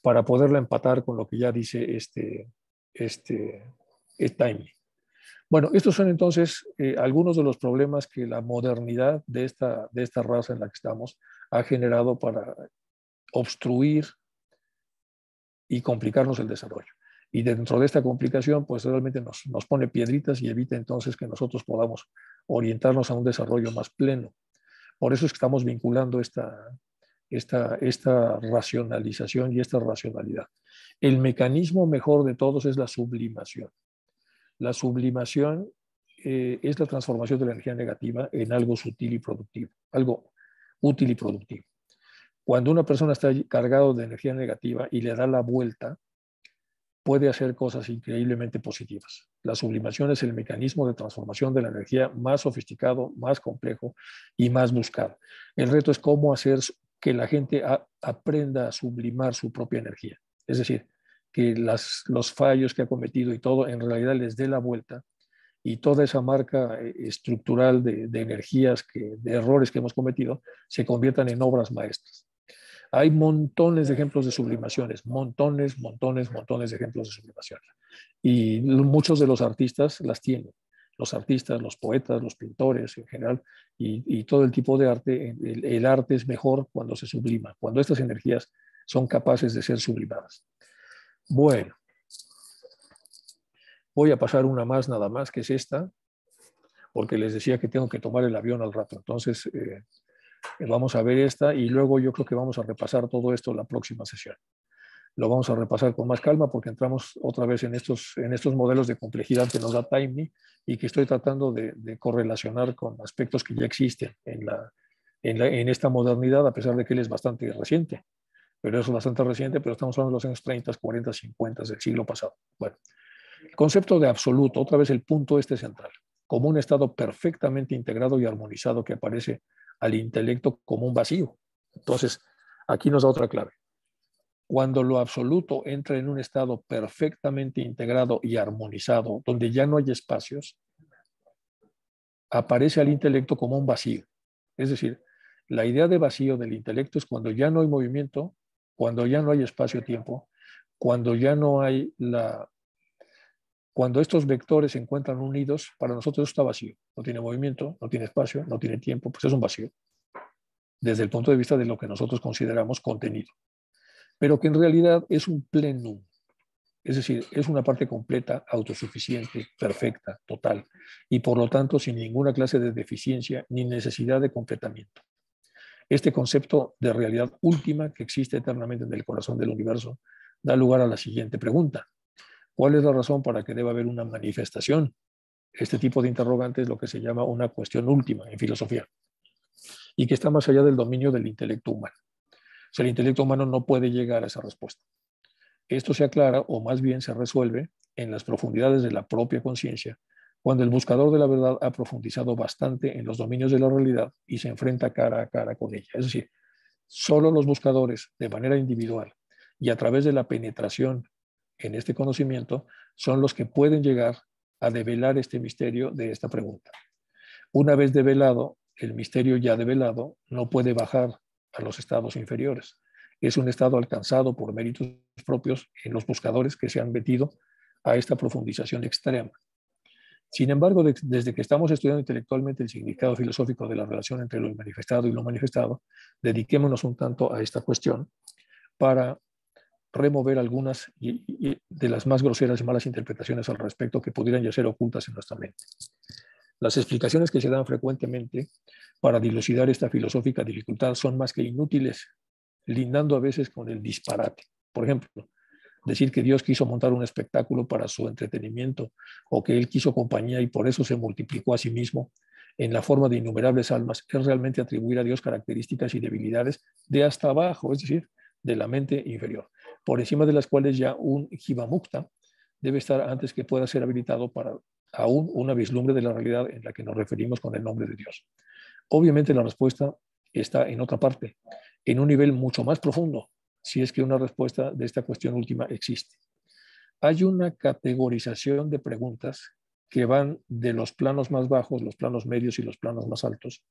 para poderla empatar con lo que ya dice este, este, Bueno, estos son entonces eh, algunos de los problemas que la modernidad de esta, de esta raza en la que estamos ha generado para obstruir y complicarnos el desarrollo. Y dentro de esta complicación, pues realmente nos, nos pone piedritas y evita entonces que nosotros podamos orientarnos a un desarrollo más pleno. Por eso que estamos vinculando esta, esta, racionalización y esta racionalidad. El mecanismo mejor de todos es la sublimación. La sublimación eh, es la transformación de la energía negativa en algo sutil y productivo, algo útil y productivo. Cuando una persona está cargado de energía negativa y le da la vuelta, puede hacer cosas increíblemente positivas. La sublimación es el mecanismo de transformación de la energía más sofisticado, más complejo y más buscado. El reto es cómo hacer que la gente aprenda a sublimar su propia energía. Es decir, que los fallos que ha cometido y todo en realidad les dé la vuelta y toda esa marca eh, estructural de, energías, de errores que hemos cometido, se conviertan en obras maestras. Hay montones de ejemplos de sublimaciones, montones, montones, montones de ejemplos de sublimaciones. Y muchos de los artistas las tienen. Los artistas, los poetas, los pintores en general, y, todo el tipo de arte, el, arte es mejor cuando se sublima, cuando estas energías son capaces de ser sublimadas. Bueno, voy a pasar una más nada más, que es esta, porque les decía que tengo que tomar el avión al rato. Entonces, eh, eh, vamos a ver esta y luego yo creo que vamos a repasar todo esto en la próxima sesión. Lo vamos a repasar con más calma porque entramos otra vez en estos, en estos modelos de complejidad que nos da Timey y que estoy tratando de, correlacionar con aspectos que ya existen en, la, en, la, en esta modernidad, a pesar de que él es bastante reciente pero es bastante reciente, pero estamos hablando de los años 30, 40, 50 del siglo pasado. Bueno, el concepto de absoluto, otra vez el punto este central, como un estado perfectamente integrado y armonizado que aparece al intelecto como un vacío. Entonces, aquí nos da otra clave. Cuando lo absoluto entra en un estado perfectamente integrado y armonizado, donde ya no hay espacios, aparece al intelecto como un vacío. Es decir, la idea de vacío del intelecto es cuando ya no hay movimiento, cuando ya no hay espacio-tiempo, cuando ya no hay la cuando estos vectores se encuentran unidos, para nosotros está vacío. No tiene movimiento, no tiene espacio, no tiene tiempo, pues es un vacío. Desde el punto de vista de lo que nosotros consideramos contenido. Pero que en realidad es un plenum. Es decir, es una parte completa, autosuficiente, perfecta, total, y por lo tanto sin ninguna clase de deficiencia ni necesidad de completamiento. Este concepto de realidad última que existe eternamente en el corazón del universo da lugar a la siguiente pregunta. ¿Cuál es la razón para que deba haber una manifestación? Este tipo de interrogante es lo que se llama una cuestión última en filosofía y que está más allá del dominio del intelecto humano. O el intelecto humano no puede llegar a esa respuesta. Esto se aclara o más bien se resuelve en las profundidades de la propia conciencia, cuando el buscador de la verdad ha profundizado bastante en los dominios de la realidad y se enfrenta cara a cara con ella. Es decir, solo los buscadores, de manera individual y a través de la penetración en este conocimiento son los que pueden llegar a develar este misterio de esta pregunta. Una vez develado, el misterio ya develado no puede bajar a los estados inferiores. Es un estado alcanzado por méritos propios en los buscadores que se han metido a esta profundización extrema. Sin embargo, desde que estamos estudiando intelectualmente el significado filosófico de la relación entre lo manifestado y lo manifestado, dediquémonos un tanto a esta cuestión para remover algunas de las más groseras y malas interpretaciones al respecto que pudieran ya ser ocultas en nuestra mente. Las explicaciones que se dan frecuentemente para dilucidar esta filosófica dificultad son más que inútiles, lindando a veces con el disparate. Por ejemplo, decir que Dios quiso montar un espectáculo para su entretenimiento o que Él quiso compañía y por eso se multiplicó a sí mismo en la forma de innumerables almas es realmente atribuir a Dios características y debilidades de hasta abajo, es decir, de la mente inferior por encima de las cuales ya un jivamukta debe estar antes que pueda ser habilitado para aún una vislumbre de la realidad en la que nos referimos con el nombre de Dios. Obviamente la respuesta está en otra parte, en un nivel mucho más profundo, si es que una respuesta de esta cuestión última existe. Hay una categorización de preguntas que van de los planos más bajos, los planos medios y los planos más altos.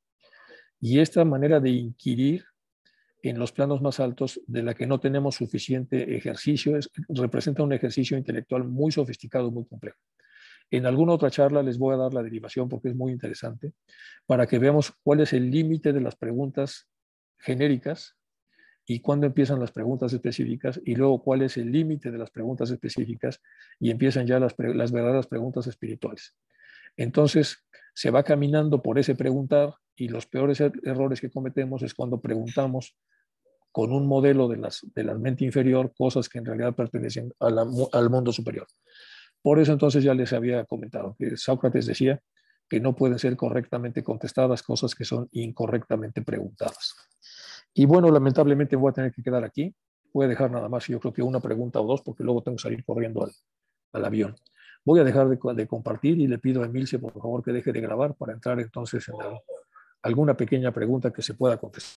Y esta manera de inquirir en los planos más altos de la que no tenemos suficiente ejercicio, representa un ejercicio intelectual muy sofisticado, muy complejo. En alguna otra charla les voy a dar la derivación porque es muy interesante, para que veamos cuál es el límite de las preguntas genéricas y cuándo empiezan las preguntas específicas y luego cuál es el límite de las preguntas específicas y empiezan ya las verdaderas preguntas espirituales. Entonces, se va caminando por ese preguntar y los peores er-, errores que cometemos es cuando preguntamos con un modelo de, las, de la mente inferior cosas que en realidad pertenecen al mundo superior. Por eso entonces ya les había comentado que Sócrates decía que no pueden ser correctamente contestadas cosas que son incorrectamente preguntadas. Y bueno, lamentablemente voy a tener que quedar aquí. Voy a dejar nada más, yo creo que una pregunta o dos, porque luego tengo que salir corriendo al avión. Voy a dejar de, compartir y le pido a Emilce, por favor, que deje de grabar para entrar entonces en oh. alguna pequeña pregunta que se pueda contestar.